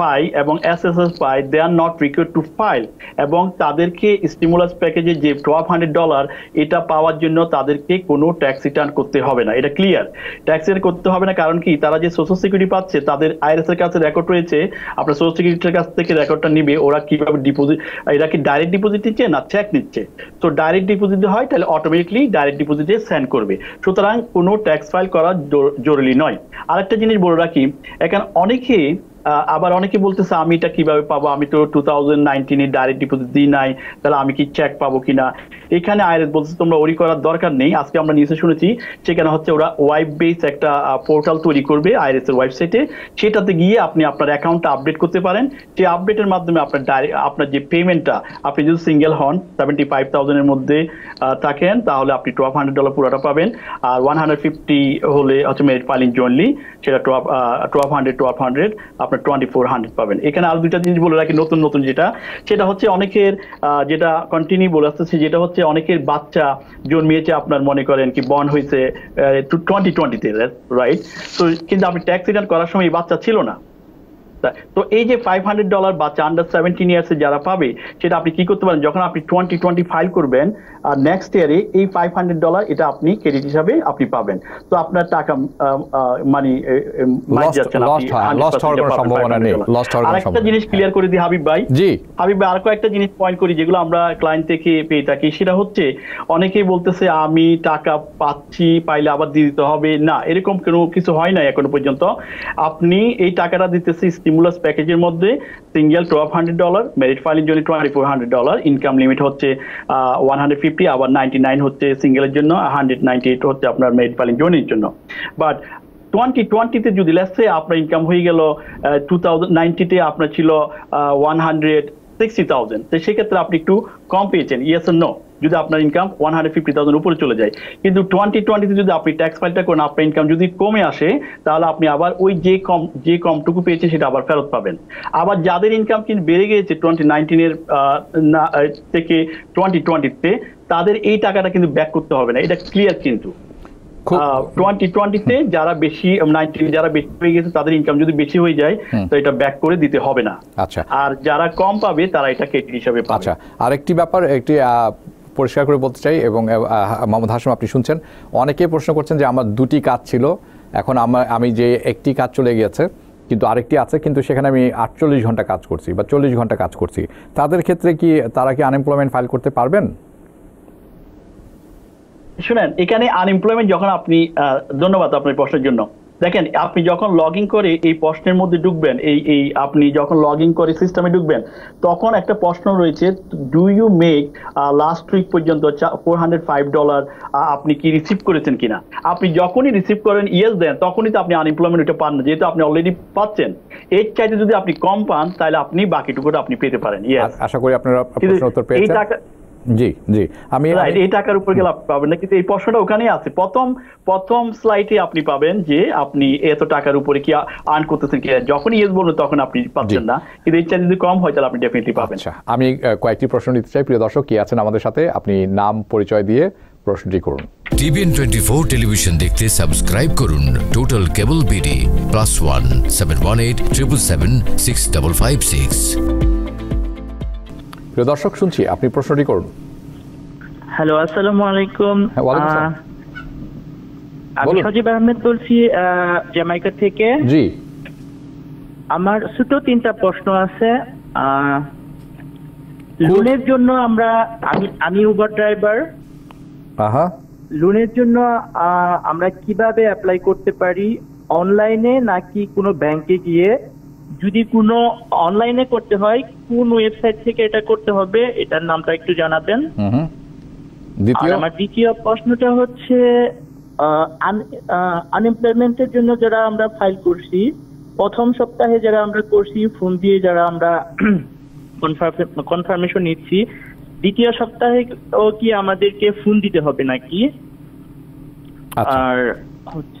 পায় এবং এস এস এস পায় they are not require to file এবং তাদেরকে স্টিমুলাস প্যাকেজে যে টুয়েলভ হান্ড্রেড ডলার এটা পাওয়ার জন্য তাদেরকে কোনো ট্যাক্স রিটার্ন করতে হবে না এটা ক্লিয়ার ট্যাক্সের করতে হবে না কারণ কি তারা যে সোশ্যাল সিকিউরিটি পাচ্ছে তাদের আইএস এর কাছে রেকর্ড রয়েছে আপনার সোশ্যাল সিকিউরিটির কাছ থেকে রেকর্ডটা নিবে ওরা কিভাবে ডিপোজিট এরা কি ডাইরেক্ট ডিপোজিট নিচ্ছে না চেক নিচ্ছে তো ডাইরেক্ট ডিপোজিট হয় তাহলে অটোমেটিকলি ডাইরেক্ট ডিপোজিটে সেন্ড করবে সুতরাং কোনো ট্যাক্স ফাইল করা জরুরি নয় আরেকটা জিনিস বলে রাখি এখানে অনেকে আবার অনেকে বলতেছে আমি এটা কিভাবে পাবো আমি তো টু থাউজেন্ড নাইনটিনে ডাইরেক্ট ডিপোজিট দিই নাই তাহলে আমি কি চেক পাবো কিনা এখানে আইআরএস বলছে তোমরা ওরি করার দরকার নেই আজকে আমরা নিউজে শুনেছি সেখানে হচ্ছে ওরা ওয়েব বেস একটা পোর্টাল তৈরি করবে আইআরএস এর ওয়েবসাইটে সেটাতে গিয়ে আপনি আপনার অ্যাকাউন্টটা আপডেট করতে পারেন সেই আপডেটের মাধ্যমে আপনার ডাইরেক্ট আপনার যে পেমেন্টটা আপনি যদি সিঙ্গেল হন সেভেন্টি ফাইভ থাউজেন্ডের মধ্যে থাকেন তাহলে আপনি টুয়েলভ হান্ড্রেড ডলার পুরোটা পাবেন আর ওয়ান হান্ড্রেড ফিফটি হলে হচ্ছে মেরিট ফাইলিং জয়েনলি সেটা twelve twelve hundred twelve hundred আপনার আপনার টোয়েন্টি ফোর হান্ড্রেড পাবেন এখানে আর দুইটা জিনিস বলে রাখি নতুন নতুন যেটা সেটা হচ্ছে অনেকের যেটা কন্টিনিউ বলে আসতেছি যেটা হচ্ছে অনেকের বাচ্চা জন্মিয়েছে আপনার মনে করেন কি বন হয়েছে টোয়েন্টি টোয়েন্টিতে রাইট তো কিন্তু আপনি ট্যাক্স রিটার্ন করার সময় বাচ্চা ছিল না তো এই যে ফাইভ হান্ড্রেড ডলার বাচ্চা আন্ডার সেভেন্টিন ইয়ার্স ইয়ার্সে যারা পাবে সেটা আপনি কি করতে পারেন যখন আপনি টোয়েন্টি টোয়েন্টি ফাইল করবেন আর নেক্সট ইয়ারে এই ফাইভ হান্ড্রেড ডলার এটা আপনি ক্রেডিট হিসাবে আপনি পাবেন তো আপনার টাকা মানে আরেকটা জিনিস ক্লিয়ার করে দিই হাবিব ভাই হাবিব ভাই আর কয়েকটা জিনিস পয়েন্ট করি যেগুলো আমরা ক্লায়েন্ট থেকে পেয়ে থাকি সেটা হচ্ছে অনেকেই বলতেছে আমি টাকা পাচ্ছি পাইলে আবার দিয়ে দিতে হবে না এরকম কোনো কিছু হয় না এখনো পর্যন্ত আপনি এই টাকাটা দিতেছি স্টিমুলাস প্যাকেজের মধ্যে single twelve hundred dollar married ফাইলের জন্য twenty four hundred dollar income limit হচ্ছে ওয়ান হান্ড্রেড ফিফটি আবার নাইনটি নাইন হচ্ছে সিঙ্গেলের জন্য হান্ড্রেড নাইনটি এইট হচ্ছে আপনার মেরিট ফাইলিং জোনের জন্য বাট টোয়েন্টি টোয়েন্টিতে যদি লেসে আপনার ইনকাম হয়ে গেল টু থাউজেন্ড নাইনটিতে আপনার ছিল ওয়ান হান্ড্রেড সিক্সটি থাউজেন্ড সেক্ষেত্রে আপনি একটু কম পেয়েছেন ইয়েস নো যদি আপনার income one hundred fifty thousand উপরে চলে যায় কিন্তু টোয়েন্টি টোয়েন্টিতে যদি আপনি ট্যাক্স ফাইলটা করেন আপনার ইনকাম যদি কমে আসে তাহলে আপনি আবার ওই যে কম যে কমটুকু পেয়েছে সেটা আবার ফেরত পাবেন আবার যাদের ইনকাম কিন্তু বেড়ে গিয়েছে টোয়েন্টি নাইনটিনের থেকে টোয়েন্টি টোয়েন্টিতে তাদের এই টাকাটা কিন্তু ব্যাক করতে হবে না এটা ক্লিয়ার কিন্তু টোয়েন্টি যারা বেশি যারা বেশি হয়ে গেছে তাদের ইনকাম যদি বেশি হয়ে যায় তো এটা ব্যাক করে দিতে হবে না আচ্ছা আর যারা কম পাবে তারা এটা হিসাবে পাবে আচ্ছা আরেকটি ব্যাপার একটি পরিষ্কার করে বলতে চাই এবং মোহাম্মদ আপনি শুনছেন অনেকে প্রশ্ন করছেন যে আমার দুটি কাজ ছিল এখন আমার আমি যে একটি কাজ চলে গিয়েছে কিন্তু আরেকটি আছে কিন্তু সেখানে আমি আটচল্লিশ ঘন্টা কাজ করছি বা চল্লিশ ঘন্টা কাজ করছি তাদের ক্ষেত্রে কি তারা কি আনএমপ্লয়মেন্ট ফাইল করতে পারবেন শুনেন এখানে আনএমপ্লয়মেন্ট যখন আপনি ধন্যবাদ আপনার প্রশ্নের জন্য দেখেন আপনি যখন লগ ইন করে এই প্রশ্নের মধ্যে ঢুকবেন এই এই আপনি যখন লগ ইন করে সিস্টেমে ঢুকবেন তখন একটা প্রশ্ন রয়েছে do you make last week পর্যন্ত ফোর হান্ড্রেড ফাইভ ডলার আপনি কি রিসিভ করেছেন কিনা আপনি যখনই রিসিভ করেন ইয়েস দেন তখনই তো আপনি আনএমপ্লয়মেন্ট পান না যেহেতু আপনি অলরেডি পাচ্ছেন এর চাইতে যদি আপনি কম পান তাহলে আপনি বাকিটুকুটা আপনি পেতে পারেন ইয়েস আশা করি আপনারা এই টাকা জি জি আমি এই টাকার উপর গেলে পাবেন না কিন্তু এই প্রশ্নটা ওখানেই আছে প্রথম প্রথম স্লাইডে আপনি পাবেন যে আপনি এত টাকার উপরে কি আর্ন করতেছেন কি যখন ইয়েস বলুন তখন আপনি পাচ্ছেন না কিন্তু এটা যদি কম হয় তাহলে আপনি ডেফিনেটলি পাবেন আচ্ছা আমি কয়েকটি প্রশ্ন নিতে চাই প্রিয় দর্শক কি আছেন আমাদের সাথে আপনি নাম পরিচয় দিয়ে প্রশ্নটি করুন টিভিএন টোয়েন্টি ফোর টেলিভিশন দেখতে সাবস্ক্রাইব করুন total cable BD plus one seven one eight triple seven six double five six প্রিয় দর্শক শুনছি আপনি প্রশ্নটি করুন হ্যালো আসসালামু আলাইকুম হ্যাঁ, আমি সজীব আহমেদ বলছি জ্যামাইকা থেকে জি আমার ছোট তিনটা প্রশ্ন আছে লোনের জন্য আমরা আমি আমি উবার ড্রাইভার আহা লোনের জন্য আমরা কিভাবে অ্যাপ্লাই করতে পারি অনলাইনে নাকি কোনো ব্যাংকে গিয়ে যদি কোনো অনলাইনে করতে হয় কোন ওয়েবসাইট থেকে এটা করতে হবে এটার নামটা একটু জানাবেন আমার দ্বিতীয় প্রশ্নটা হচ্ছে আনএমপ্লয়মেন্টের জন্য যারা আমরা ফাইল করছি প্রথম সপ্তাহে যারা আমরা করছি ফোন দিয়ে যারা আমরা কনফার্মেশন নিচ্ছি দ্বিতীয় সপ্তাহে কি আমাদেরকে ফোন দিতে হবে নাকি আচ্ছা। আর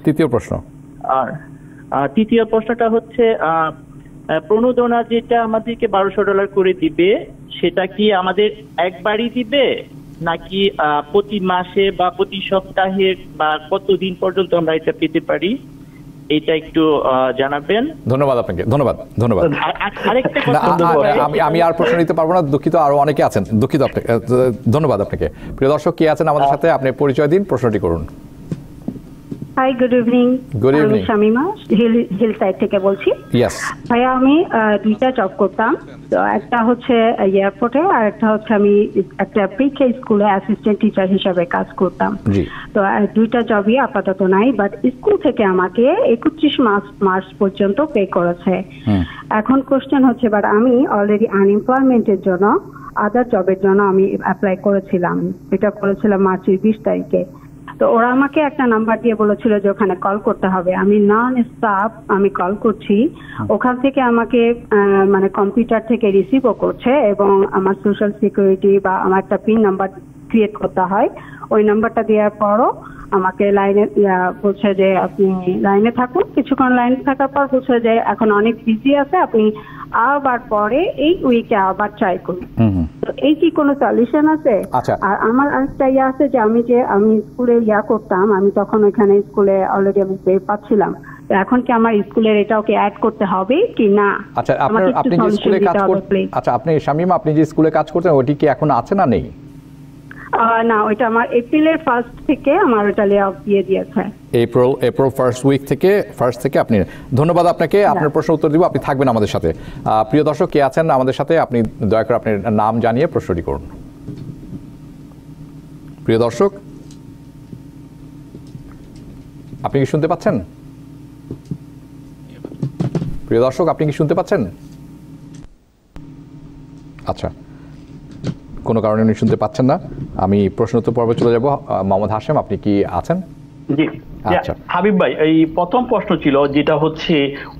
তৃতীয় প্রশ্ন আর তৃতীয় প্রশ্নটা হচ্ছে প্রণোদনা যেটা আমাদেরকে বারোশো ডলার করে দিবে সেটা কি আমাদের একবারই দিবে নাকি প্রতি মাসে বা প্রতি সপ্তাহে বা কতদিন পর্যন্ত আমরা এটা পেতে পারি এটা একটু জানাবেন ধন্যবাদ আপনাকে ধন্যবাদ ধন্যবাদ আমি আমি আর প্রশ্ন নিতে পারবো না দুঃখিত আরো অনেকে আছেন দুঃখিত আপনাকে ধন্যবাদ আপনাকে প্রিয় দর্শক কে আছেন আমাদের সাথে আপনি পরিচয় দিন প্রশ্নটি করুন hi good evening good evening আমি শামিমা হিল হিল সাইড থেকে বলছি ইয়েস ভাইয়া আমি দুইটা জব করতাম তো একটা হচ্ছে এয়ারপোর্টে আর একটা হচ্ছে আমি একটা প্রি স্কুলে অ্যাসিস্ট্যান্ট টিচার হিসাবে কাজ করতাম তো দুইটা জবই আপাতত নাই বাট স্কুল থেকে আমাকে একত্রিশ মাস মার্চ পর্যন্ত পে করেছে এখন কোশ্চেন হচ্ছে বাট আমি অলরেডি আনএমপ্লয়মেন্টের জন্য আদার জবের জন্য আমি অ্যাপ্লাই করেছিলাম এটা করেছিলাম মার্চের বিশ তারিখে তো ওরা আমাকে একটা নাম্বার দিয়ে বলেছিল যে ওখানে কল করতে হবে আমি নন স্টাফ আমি কল করছি আচ্ছা। ওখান থেকে আমাকে মানে কম্পিউটার থেকে রিসিভও করছে এবং আমার সোশ্যাল সিকিউরিটি বা আমার একটা পিন নাম্বার ক্রিয়েট করতে হয় ওই নাম্বারটা দেওয়ার পরও আমাকে লাইনে বলছে যে আপনি লাইনে থাকুন কিছুক্ষণ লাইনে থাকার পর বলছে যে এখন অনেক বিজি আছে আপনি আবার পরে এই উইকে আবার ট্রাই করুন তো এই কি কোনো সলিউশন আছে আচ্ছা। আর আমার আরেকটা ইয়ে আছে যে আমি যে আমি স্কুলে ইয়া করতাম আমি তখন ওইখানে স্কুলে অলরেডি আমি পেয়ে পাচ্ছিলাম এখন কি আমার স্কুলের এটাও কি অ্যাড করতে হবে কি না আচ্ছা আপনি যে স্কুলে কাজ করতেন আচ্ছা আপনি শামিম আপনি যে স্কুলে কাজ করতেন ওটি কি এখন আছে না নেই না ওইটা আমার এপ্রিলের ফার্স্ট থেকে আমার ওটা লে দিয়ে দিয়েছে এপ্রিল এপ্রিল ফার্স্ট উইক থেকে ফার্স্ট থেকে আপনি ধন্যবাদ আপনাকে আচ্ছা। আপনার প্রশ্ন উত্তর দিব আপনি থাকবেন আমাদের সাথে প্রিয় দর্শক কে আছেন আমাদের সাথে আপনি দয়া করে আপনার নাম জানিয়ে প্রশ্নটি করুন প্রিয় দর্শক আপনি কি শুনতে পাচ্ছেন প্রিয় দর্শক আপনি কি শুনতে পাচ্ছেন আচ্ছা কোনো কারণে উনি শুনতে পাচ্ছেন না আমি প্রশ্নোত্তর পর্বে চলে যাব মোহাম্মদ হাশেম আপনি কি আছেন জি আচ্ছা। হাবিব ভাই এই প্রথম প্রশ্ন ছিল যেটা হচ্ছে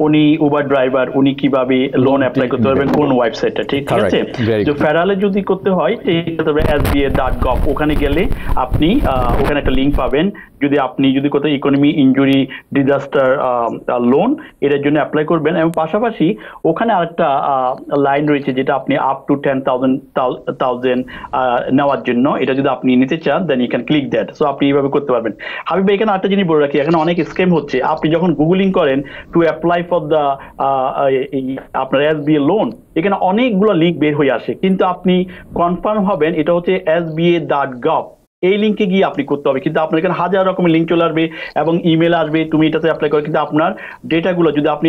উনি উবার ড্রাইভার উনি কিভাবে লোন অ্যাপ্লাই করতে পারবেন কোন ওয়েবসাইটটা ঠিক আছে যে ফেডারালে যদি করতে হয় ওখানে গেলে আপনি ওখানে একটা পাবেন যদি আপনি যদি কোথাও ইকোনমি ডিজাস্টার লোন এটার জন্য অ্যাপ্লাই করবেন এবং পাশাপাশি ওখানে আরেকটা লাইন রয়েছে যেটা আপনি up to ten thousand thousand নেওয়ার জন্য এটা যদি আপনি নিতে চান then you can click that so আপনি এইভাবে করতে পারবেন হাবিব ভাই এখানে আরেকটা জিনিস করে রাখি এখানে অনেক স্কেম হচ্ছে আপনি যখন গুগলিং করেন টু অ্যাপ্লাই ফর দ্য আপনার এস বি এ লোন এখানে অনেকগুলো লিঙ্ক বের হয়ে আসে কিন্তু আপনি কনফার্ম হবেন এটা হচ্ছে S B A dot gov এই লিঙ্কে গিয়ে আপনি করতে হবে কিন্তু আপনার এখানে হাজার রকমের লিঙ্ক চলে আসবে এবং ইমেল আসবে তুমি এটাতে অ্যাপ্লাই করো কিন্তু আপনার ডেটাগুলো যদি আপনি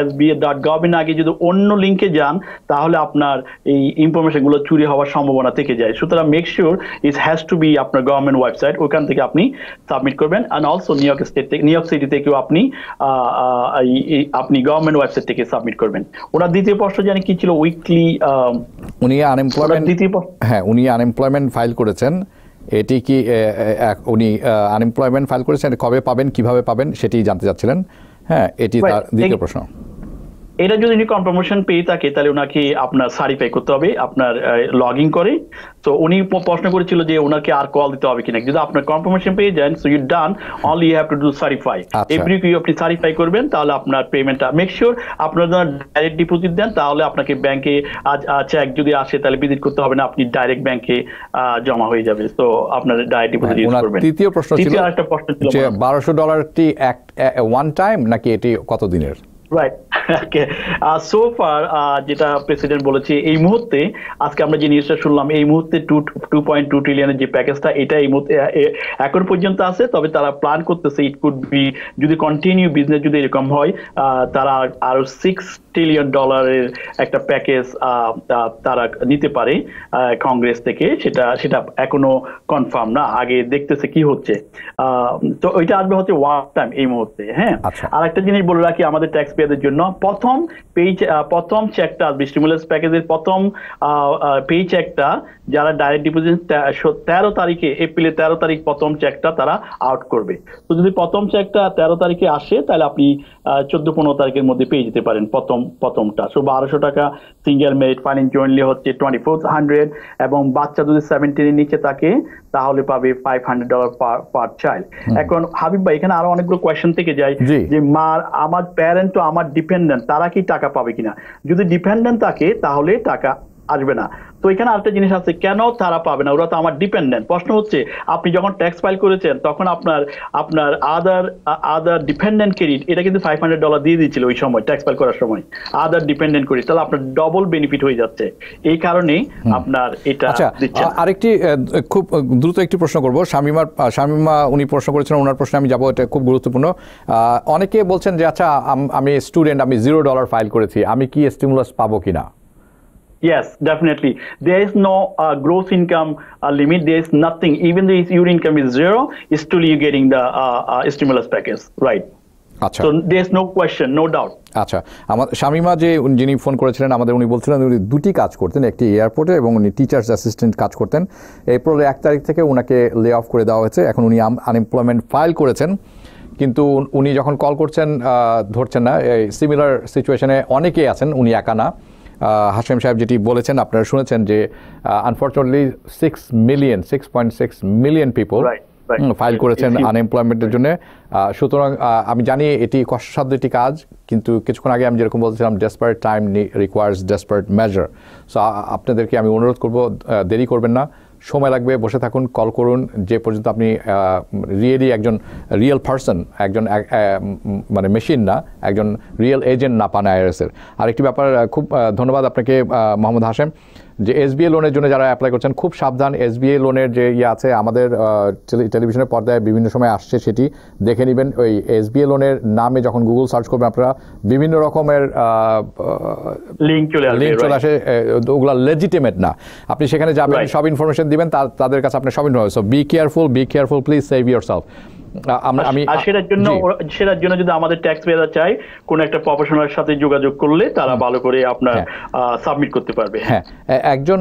এস বি ডট গভর্ন আগে যদি অন্য লিঙ্কে যান তাহলে আপনার এই ইনফরমেশনগুলো চুরি হওয়ার সম্ভাবনা থেকে যায় সুতরাং make sure it has to be আপনার গভর্নমেন্ট ওয়েবসাইট ওখান থেকে আপনি সাবমিট করবেন and also New York State থেকে নিউ ইয়র্ক সিটি থেকেও আপনি আপনি গভর্নমেন্ট ওয়েবসাইট থেকে সাবমিট করবেন ওনার দ্বিতীয় প্রশ্ন জানি কি ছিল উইকলি উনি আনএমপ্লয়মেন্ট দ্বিতীয় হ্যাঁ উনি আনএমপ্লয়মেন্ট ফাইল করেছেন এটি কি উনি আনএমপ্লয়মেন্ট ফাইল করেছেন কবে পাবেন কিভাবে পাবেন সেটি জানতে চাচ্ছিলেন হ্যাঁ এটি তার দ্বিতীয় প্রশ্ন এটা যদি উনি কনফার্মেশন পেয়ে থাকে তাহলে ওনাকে আপনার সারিফাই করতে হবে আপনার লগ ইন করে তো উনি প্রশ্ন করেছিল যে ওনাকে আর কল দিতে হবে কিনা যদি আপনার কনফার্মেশন পেয়ে যান so you done only you have to do certify every কি আপনি সারিফাই করবেন তাহলে আপনার পেমেন্টটা মেক শিওর আপনার যদি ডাইরেক্ট ডিপোজিট দেন তাহলে আপনাকে ব্যাংকে আজ চেক যদি আসে তাহলে ভিজিট করতে হবে না আপনি ডাইরেক্ট ব্যাংকে জমা হয়ে যাবে তো আপনার ডাইরেক্ট ডিপোজিট ইউজ করবেন তৃতীয় প্রশ্ন ছিল একটা প্রশ্ন ছিল 1200 ডলারটি এক ওয়ান টাইম নাকি এটি কত দিনের রাইট সো ফার যেটা প্রেসিডেন্ট বলেছে এই মুহূর্তে আজকে আমরা যে নিউজটা শুনলাম এই মুহূর্তে টু টু পয়েন্ট টু ট্রিলিয়নের যে প্যাকেজটা এটা এই মুহূর্তে এখন পর্যন্ত আছে তবে তারা প্ল্যান করতেছে ইট কুড বি যদি কন্টিনিউ বিজনেস যদি এরকম হয় তারা আরো সিক্স ট্রিলিয়ন ডলারের একটা প্যাকেজ তারা নিতে পারে কংগ্রেস থেকে সেটা সেটা এখনো কনফার্ম না আগে দেখতেছে কি হচ্ছে তো ওইটা আসবে হচ্ছে ওয়ার্ক টাইম এই মুহূর্তে হ্যাঁ আচ্ছা। আর একটা জিনিস বলে রাখি আমাদের ট্যাক্স পেয়াদের জন্য প্রথম পেজ প্রথম চেকটা আসবে স্টিমুলাস প্যাকেজের প্রথম পেই চেকটা যারা ডাইরেক্ট ডিপোজিট তেরো তারিখে এপ্রিলে তেরো তারিখ প্রথম চেকটা তারা আউট করবে তো যদি প্রথম চেকটা তেরো তারিখে আসে তাহলে আপনি চোদ্দ পনেরো তারিখের মধ্যে পেয়ে যেতে পারেন প্রথম প্রথমটা সো বারোশো টাকা সিঙ্গেল মেরিট ফাইন জয়েন্টলি হচ্ছে টোয়েন্টি ফোর হান্ড্রেড এবং বাচ্চা যদি সেভেন্টিনের নিচে থাকে তাহলে পাবে five hundred dollar per child এখন হাবিব ভাই এখানে আরো অনেকগুলো কোয়েশ্চেন থেকে যায় যে মা আমার প্যারেন্ট তো আমার ডিপেন্ডেন্ট তারা কি টাকা পাবে কিনা যদি ডিপেন্ডেন্ট থাকে তাহলে টাকা আসবে না তো এখানে আরেকটা জিনিস আছে কেন তারা পাবে না ওরা তো আমার ডিপেন্ডেন্ট প্রশ্ন হচ্ছে আপনি যখন ট্যাক্স ফাইল করেছেন তখন আপনার আপনার আদার আদার ডিপেন্ডেন্ট ক্রেডিট এটা কিন্তু ফাইভ হান্ড্রেড ডলার দিয়ে দিয়েছিল ওই সময় ট্যাক্স ফাইল করার সময় আদার ডিপেন্ডেন্ট ক্রেডিট তাহলে আপনার ডবল বেনিফিট হয়ে যাচ্ছে এই কারণে আপনার এটা আচ্ছা আরেকটি খুব দ্রুত একটি প্রশ্ন করব শামিমার শামিমা উনি প্রশ্ন করেছেন ওনার প্রশ্নে আমি যাবো এটা খুব গুরুত্বপূর্ণ অনেকে বলছেন যে আচ্ছা আমি স্টুডেন্ট আমি জিরো ডলার ফাইল করেছি আমি কি স্টিমুলাস পাবো কিনা Yes, definitely. There is no uh, gross income uh, limit. There is nothing. Even if your income is zero, still you're getting the uh, uh, stimulus package, right? আচ্ছা তো there no question no doubt আচ্ছা আমার শামিমা যে যিনি ফোন করেছিলেন আমাদের উনি বলছিলেন উনি দুটি কাজ করতেন একটি এয়ারপোর্টে এবং উনি টিচার্স অ্যাসিস্ট্যান্ট কাজ করতেন এপ্রিলের এক তারিখ থেকে ওনাকে লে অফ করে দেওয়া হয়েছে এখন উনি আনএমপ্লয়মেন্ট ফাইল করেছেন কিন্তু উনি যখন কল করছেন ধরছেন না এই সিমিলার সিচুয়েশনে অনেকেই আছেন উনি একা না হাশেম সাহেব যেটি বলেছেন আপনারা শুনেছেন যে unfortunately six million six point six million people file করেছেন আনএমপ্লয়মেন্টের জন্য সুতরাং আমি জানি এটি কষ্টসাধ্য একটি কাজ কিন্তু কিছুক্ষণ আগে আমি যেরকম বলছিলাম desperate time requires desperate measure so আপনাদেরকে আমি অনুরোধ করব দেরি করবেন না সময় লাগবে বসে থাকুন কল করুন যে পর্যন্ত আপনি রিয়েলি একজন রিয়েল পার্সন একজন মানে মেশিন না একজন রিয়েল এজেন্ট না পান আইআরএসের আরেকটি ব্যাপার খুব ধন্যবাদ আপনাকে মোহাম্মদ হাসেম যে এসবিএ লোনের জন্য যারা অ্যাপ্লাই করছেন খুব সাবধান এসবিএ লোনের যে ইয়ে আছে আমাদের টেলিভিশনের পর্দায় বিভিন্ন সময় আসছে সেটি দেখে নেবেন ওই এসবিএ লোনের নামে যখন গুগল সার্চ করবেন আপনারা বিভিন্ন রকমের লিঙ্ক চলে আসে ওগুলো লেজিটিমেট না আপনি সেখানে যাবেন সব ইনফরমেশন দিবেন তাদের কাছে আপনার সব information be careful be careful please save your self আমি সেটার জন্য সেটার জন্য যদি আমাদের ট্যাক্স চাই কোন একটা প্রফেশনাল সাথে যোগাযোগ করলে তারা ভালো করে আপনার সাবমিট হ্যাঁ। করতে পারবে হ্যাঁ একজন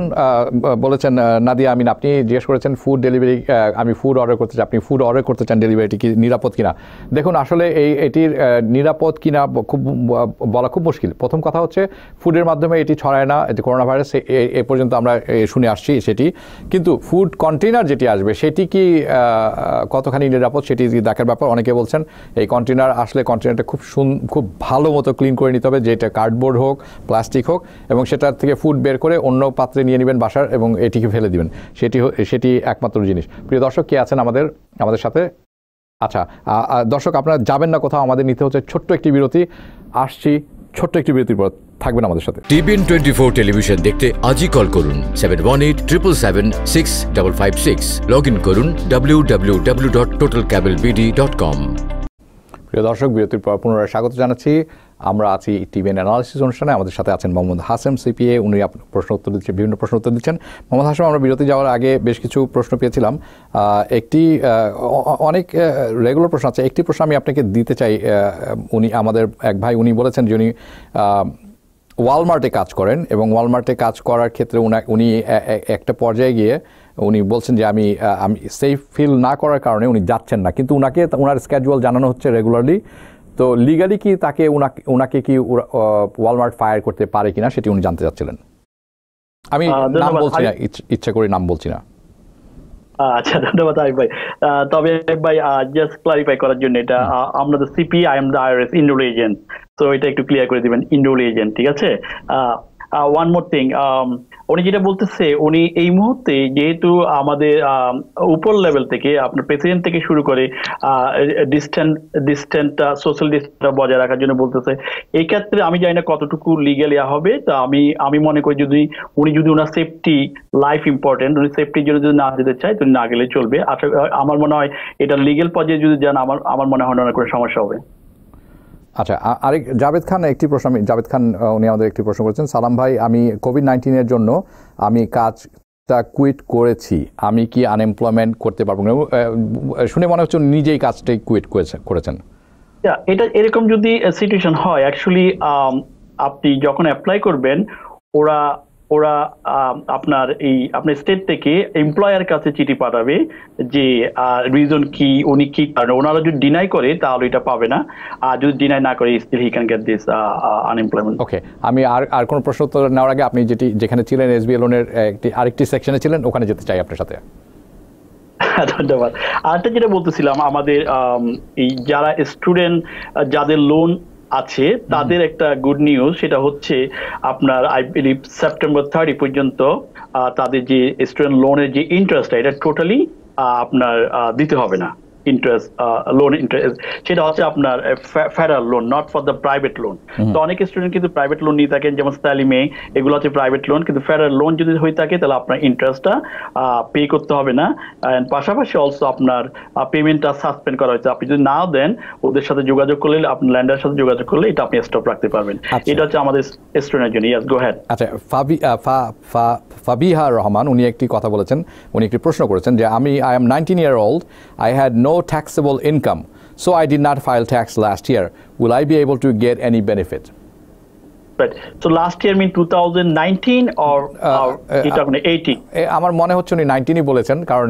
বলেছেন নাদিয়া আমিন আপনি জিজ্ঞেস করেছেন ফুড ডেলিভারি আমি ফুড অর্ডার করতে চাই আপনি ফুড অর্ডার করতে চান ডেলিভারিটি কি নিরাপদ কিনা দেখুন আসলে এই এটির নিরাপদ কিনা খুব বলা খুব মুশকিল প্রথম কথা হচ্ছে ফুডের মাধ্যমে এটি ছড়ায় না এটি করোনা ভাইরাস এ পর্যন্ত আমরা শুনে আসছি সেটি কিন্তু ফুড কন্টেনার যেটি আসবে সেটি কি কতখানি নিরাপদ সেটি সেটি দেখার ব্যাপার অনেকে বলছেন এই কন্টেনার আসলে কন্টেনারটা খুব খুব ভালো মতো ক্লিন করে নিতে হবে যেটা কার্ডবোর্ড হোক প্লাস্টিক হোক এবং সেটার থেকে ফুড বের করে অন্য পাত্রে নিয়ে নেবেন বাসার এবং এটিকে ফেলে দিবেন সেটি সেটি একমাত্র জিনিস প্রিয় দর্শক কে আছেন আমাদের আমাদের সাথে আচ্ছা দর্শক আপনারা যাবেন না কোথাও আমাদের নিতে হচ্ছে ছোট্ট একটি বিরতি আসছি ছোট্ট একটি বিরতির পর থাকবেন আমাদের সাথে টিভিএন টোয়েন্টি ফোর টেলিভিশন দেখতে আজই কল করুন seven one eight triple seven six double five six log in করুন W W W dot total cable BD dot com প্রিয় দর্শক বিরতির পর পুনরায় স্বাগত জানাচ্ছি আমরা আছি টিভিএন অ্যানালিসিস অনুষ্ঠানে আমাদের সাথে আছেন মোহাম্মদ হাসেম সিপিএ উনি প্রশ্ন উত্তর দিচ্ছেন বিভিন্ন প্রশ্ন উত্তর দিচ্ছেন মোহাম্মদ হাসেম আমরা বিরতি যাওয়ার আগে বেশ কিছু প্রশ্ন পেয়েছিলাম একটি অনেক রেগুলার প্রশ্ন আছে একটি প্রশ্ন আমি আপনাকে দিতে চাই উনি আমাদের এক ভাই উনি বলেছেন যে উনি ওয়ালমার্টে কাজ করেন এবং ওয়ালমার্টে কাজ করার ক্ষেত্রে উনি একটা পর্যায়ে গিয়ে উনি বলছেন যে আমি আমি সেফ ফিল না করার কারণে উনি যাচ্ছেন না কিন্তু উনাকে ওনার স্ক্যাজুয়াল জানানো হচ্ছে রেগুলারলি তো লিগালি কি তাকে ওনাকে কি ওয়ালমার্ট ফায়ার করতে পারে কিনা সেটি উনি জানতে চাচ্ছিলেন আমি নাম বলছি না ইচ্ছা করে নাম বলছি না আচ্ছা ধন্যবাদ আরিফ ভাই তবে ভাই জাস্ট ক্লারিফাই করার জন্য এটা আমরা তো CP I am the IRS ইন্ডোল এজেন্ট তো এটা একটু ক্লিয়ার করে দিবেন ইন্ডোল এজেন্ট ঠিক আছে ওয়ান মোর থিং উনি যেটা বলতেছে উনি এই মুহূর্তে যেহেতু আমাদের উপর লেভেল থেকে আপনার প্রেসিডেন্ট থেকে শুরু করে ডিস্ট্যান্ট ডিস্ট্যান্ট সোশ্যাল ডিস্ট্যান্স বজায় রাখার জন্য বলতেছে এই ক্ষেত্রে আমি জানি না কতটুকু লিগেল ইয়া হবে তা আমি আমি মনে করি যদি উনি যদি ওনার সেফটি লাইফ ইম্পর্টেন্ট উনি সেফটির জন্য যদি না যেতে চায় তো না গেলে চলবে আশা আমার মনে হয় এটা লিগেল পর্যায়ে যদি যান আমার আমার মনে হয় না কোনো সমস্যা হবে আচ্ছা আরেক জাভেদ খান একটি প্রশ্ন আমি জাভেদ খান উনি আমাদের একটি প্রশ্ন করেছেন সালাম ভাই আমি কোভিড নাইন্টিনের জন্য আমি কাজটা কুইট করেছি আমি কি আনএমপ্লয়মেন্ট করতে পারবো শুনে মনে হচ্ছে নিজেই কাজটাই কুইট করেছে করেছেন আচ্ছা, এটা এরকম যদি সিচুয়েশন হয় অ্যাকচুয়ালি আপনি যখন অ্যাপ্লাই করবেন ওরা ওরা আপনার এই আপনার স্টেট থেকে এমপ্লয়ার কাছে চিঠি পাঠাবে যে রিজন কি উনি কি কারণে ওনারা যদি ডিনাই করে তাহলে এটা পাবে না আর যদি ডিনাই না করে still he can get this unemployment okay আমি আর আর কোনো প্রশ্ন উত্তর নেওয়ার আগে আপনি যেটি যেখানে ছিলেন এসবিএ লোনের একটি আরেকটি সেকশনে ছিলেন ওখানে যেতে চাই আপনার সাথে ধন্যবাদ আরেকটা যেটা বলতেছিলাম আমাদের এই যারা স্টুডেন্ট যাদের লোন আছে তাদের একটা গুড নিউজ সেটা হচ্ছে আপনার আই বিলিভ সেপ্টেম্বর থার্টি পর্যন্ত তাদের যে স্টুডেন্ট লোনের যে ইন্টারেস্টটা এটা টোটালি আপনার দিতে হবে না ইন্টারেস্ট লোন ইন্টারেস্ট সেটা হচ্ছে আপনার federal loan not for the private loan তো অনেক স্টুডেন্ট কিন্তু প্রাইভেট লোন নিয়ে থাকেন যেমন স্যালিমে এগুলো হচ্ছে প্রাইভেট লোন কিন্তু ফেডারেল লোন যদি হয়ে থাকে তাহলে আপনার ইন্টারেস্টটা পে করতে হবে না অ্যান্ড পাশাপাশি অলসো আপনার পেমেন্টটা সাসপেন্ড করা হয়েছে আপনি যদি দেন ওদের সাথে যোগাযোগ করলে আপনার ল্যান্ডের সাথে যোগাযোগ করলে এটা আপনি স্টপ রাখতে পারবেন আচ্ছা। এটা হচ্ছে আমাদের স্টুডেন্টের জন্য ইয়াস গো হ্যাড আচ্ছা ফাবি ফাবিহা রহমান উনি একটি কথা বলেছেন উনি একটি প্রশ্ন করেছেন যে আমি I am nineteen year old I had no taxable income, so I did not file tax last year. Will I be able to get any benefit? Right. So last year mean 2019 or, or uh, uh, 18? আমার মনে হচ্ছে উনি 19ই বলেছেন কারণ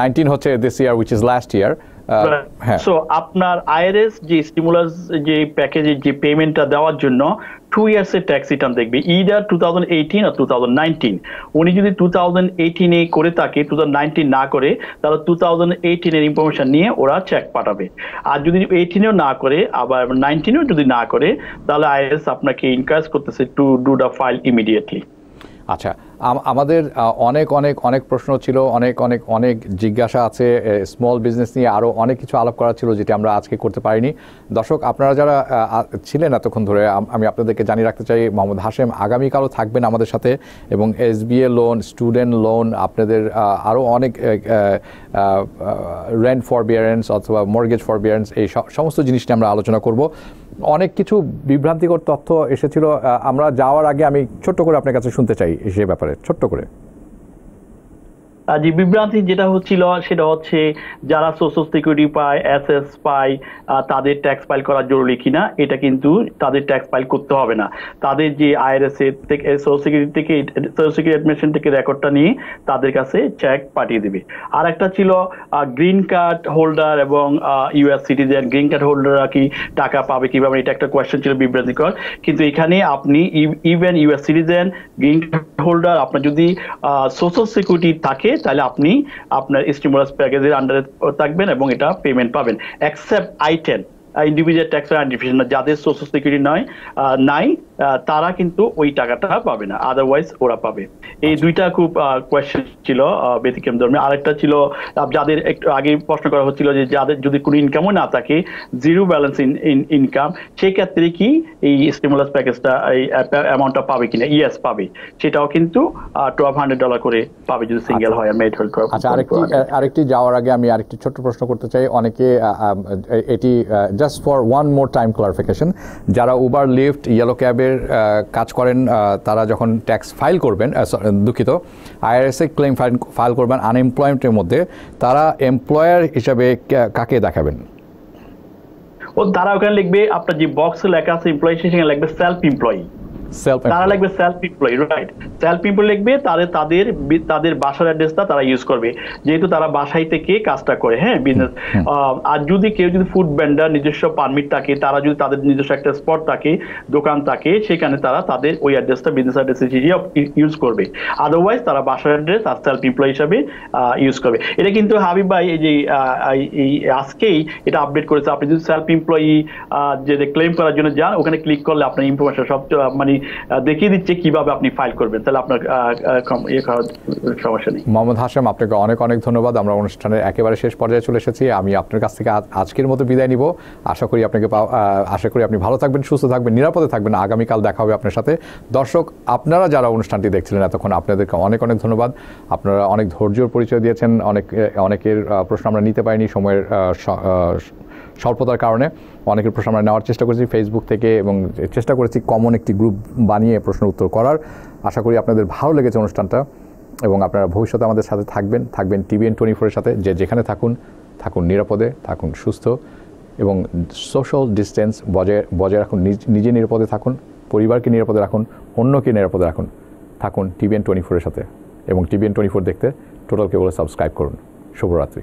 19 হচ্ছে this year which is last year. So হ্যাঁ। আপনার আইআরএস যে স্টিমুলাস যে প্যাকেজের যে পেমেন্টটা দেওয়ার জন্য টু ইয়ার্স এর ট্যাক্স রিটার্ন দেখবে either two thousand eighteen or two উনি যদি টু থাউজেন্ড এইটিনে করে থাকে টু থাউজেন্ড নাইনটিন না করে তাহলে টু থাউজেন্ড এইটিনের ইনফরমেশন নিয়ে ওরা চেক পাঠাবে আর যদি এইটিনেও না করে আবার নাইনটিনেও যদি না করে তাহলে আইএস আপনাকে ইনকারেজ করতেছে to do the file immediately আচ্ছা আমাদের অনেক অনেক অনেক প্রশ্ন ছিল অনেক অনেক অনেক জিজ্ঞাসা আছে স্মল বিজনেস নিয়ে আরও অনেক কিছু আলাপ করা ছিল যেটি আমরা আজকে করতে পারিনি দর্শক আপনারা যারা ছিলেন এতক্ষণ ধরে আমি আপনাদেরকে জানিয়ে রাখতে চাই মোহাম্মদ হাশেম আগামীকালও থাকবেন আমাদের সাথে এবং এস লোন স্টুডেন্ট লোন আপনাদের আরও অনেক রেন্ট বিয়ারেন্স অথবা মর্গেজ বিয়ারেন্স এই সমস্ত জিনিস নিয়ে আমরা আলোচনা করব অনেক কিছু বিভ্রান্তিকর তথ্য এসেছিল আমরা যাওয়ার আগে আমি ছোট্ট করে আপনার কাছে শুনতে চাই সে ব্যাপারে ছোট্ট করে যে বিভ্রান্তি যেটা হচ্ছিল সেটা হচ্ছে যারা সোশ্যাল সিকিউরিটি পায় এস এস পায় তাদের ট্যাক্স ফাইল করা জরুরি কিনা এটা কিন্তু তাদের ট্যাক্স ফাইল করতে হবে না তাদের যে আইআরএস থেকে সোশ্যাল সিকিউরিটি থেকে সোশ্যাল সিকিউরিটি অ্যাডমিশন থেকে রেকর্ডটা নিয়ে তাদের কাছে চেক পাঠিয়ে দেবে আর একটা ছিল গ্রিন কার্ড হোল্ডার এবং ইউএস সিটিজেন গ্রিন কার্ড হোল্ডাররা কি টাকা পাবে কিভাবে এটা একটা কোয়েশ্চেন ছিল বিভ্রান্তিকর কিন্তু এখানে আপনি even US citizen green card holder আপনার যদি সোশ্যাল সিকিউরিটি থাকে তাহলে আপনি আপনার স্টিমুলাস প্যাকেজের আন্ডারে থাকবেন এবং এটা পেমেন্ট পাবেন accept ITIN individual tax identification না যাদের সোশ্যাল সিকিউরিটি নয় নাই তারা কিন্তু ওই টাকাটা পাবে না আদারওয়াইজ ওরা পাবে এই আচ্ছা। দুইটা খুব কোয়েশ্চেন ছিল ব্যতিক্রম ধর্মে আরেকটা ছিল যাদের একটু আগে প্রশ্ন করা হচ্ছিল যে যাদের যদি কোনো ইনকামও না থাকে জিরো ব্যালেন্স ইন ইনকাম সেক্ষেত্রে কি এই স্টিমুলাস প্যাকেজটা এই অ্যামাউন্টটা পাবে কিনা ইয়েস পাবে সেটাও কিন্তু টুয়েলভ হান্ড্রেড ডলার করে পাবে যদি সিঙ্গেল আচ্ছা। হয় মেড হোল্ড আচ্ছা আরেকটি আরেকটি যাওয়ার আগে আমি আরেকটি ছোট্ট প্রশ্ন করতে চাই অনেকে এটি just for one more time clarification যারা উবার লিফট ইয়েলো ক্যাবের কাজ করেন তারা যখন ট্যাক্স ফাইল করবেন দুঃখিত আইআরএসে ক্লেম ফাইল ফাইল করবেন আনএমপ্লয়মেন্টের মধ্যে তারা এমপ্লয়ার হিসাবে কাকে দেখাবেন ও তারা ওখানে লিখবে আপনার যে বক্সে লেখা আছে এমপ্লয়ি সেখানে লিখবে সেলফ এমপ্লয়ি তারা লাগবে self employee right self employee লিখবে তাদের তাদের তাদের বাসার অ্যাড্রেসটা তারা ইউজ করবে যেহেতু তারা বাসায় থেকে কাজটা করে হ্যাঁ বিজনেস আর যদি কেউ যদি ফুড ভেন্ডার নিজস্ব পারমিট থাকে তারা যদি তাদের নিজস্ব একটা স্পট থাকে দোকান থাকে সেখানে তারা তাদের ওই অ্যাড্রেসটা বিজনেস অ্যাড্রেস হিসেবে ইউজ করবে আদারওয়াইজ তারা বাসার অ্যাড্রেস আর সেলফ এমপ্লয়ি হিসাবে ইউজ করবে এটা কিন্তু হাবিব ভাই এই যে এই আজকেই এটা আপডেট করেছে আপনি যদি সেলফ এমপ্লয়ি যে ক্লেম করার জন্য যান ওখানে ক্লিক করলে আপনার ইনফরমেশন সব মানে দেখিয়ে দিচ্ছে কিভাবে আপনি ফাইল করবেন তাহলে আপনার ইয়ে সমস্যা নেই মোহাম্মদ হাশেম আপনাকে অনেক অনেক ধন্যবাদ আমরা অনুষ্ঠানের একেবারে শেষ পর্যায়ে চলে এসেছি আমি আপনার কাছ থেকে আজকের মতো বিদায় নিব আশা করি আপনাকে আশা করি আপনি ভালো থাকবেন সুস্থ থাকবেন নিরাপদে থাকবেন আগামীকাল দেখা হবে আপনার সাথে দর্শক আপনারা যারা অনুষ্ঠানটি দেখছিলেন এতক্ষণ আপনাদেরকে অনেক অনেক ধন্যবাদ আপনারা অনেক ধৈর্যর পরিচয় দিয়েছেন অনেক অনেকের প্রশ্ন আমরা নিতে পারিনি সময়ের স্বল্পতার কারণে অনেকের প্রশ্ন আমরা নেওয়ার চেষ্টা করেছি ফেসবুক থেকে এবং চেষ্টা করেছি কমন একটি গ্রুপ বানিয়ে প্রশ্ন উত্তর করার আশা করি আপনাদের ভালো লেগেছে অনুষ্ঠানটা এবং আপনারা ভবিষ্যতে আমাদের সাথে থাকবেন থাকবেন টিভিএন টোয়েন্টি ফোরের সাথে যে যেখানে থাকুন থাকুন নিরাপদে থাকুন সুস্থ এবং সোশ্যাল ডিস্টেন্স বজায় বজায় রাখুন নিজে নিরাপদে থাকুন পরিবারকে নিরাপদে রাখুন অন্যকে নিরাপদে রাখুন থাকুন টিভিএন টোয়েন্টি ফোরের সাথে এবং টিভিএন টোয়েন্টি ফোর দেখতে টোটাল কেবল সাবস্ক্রাইব করুন শুভরাত্রি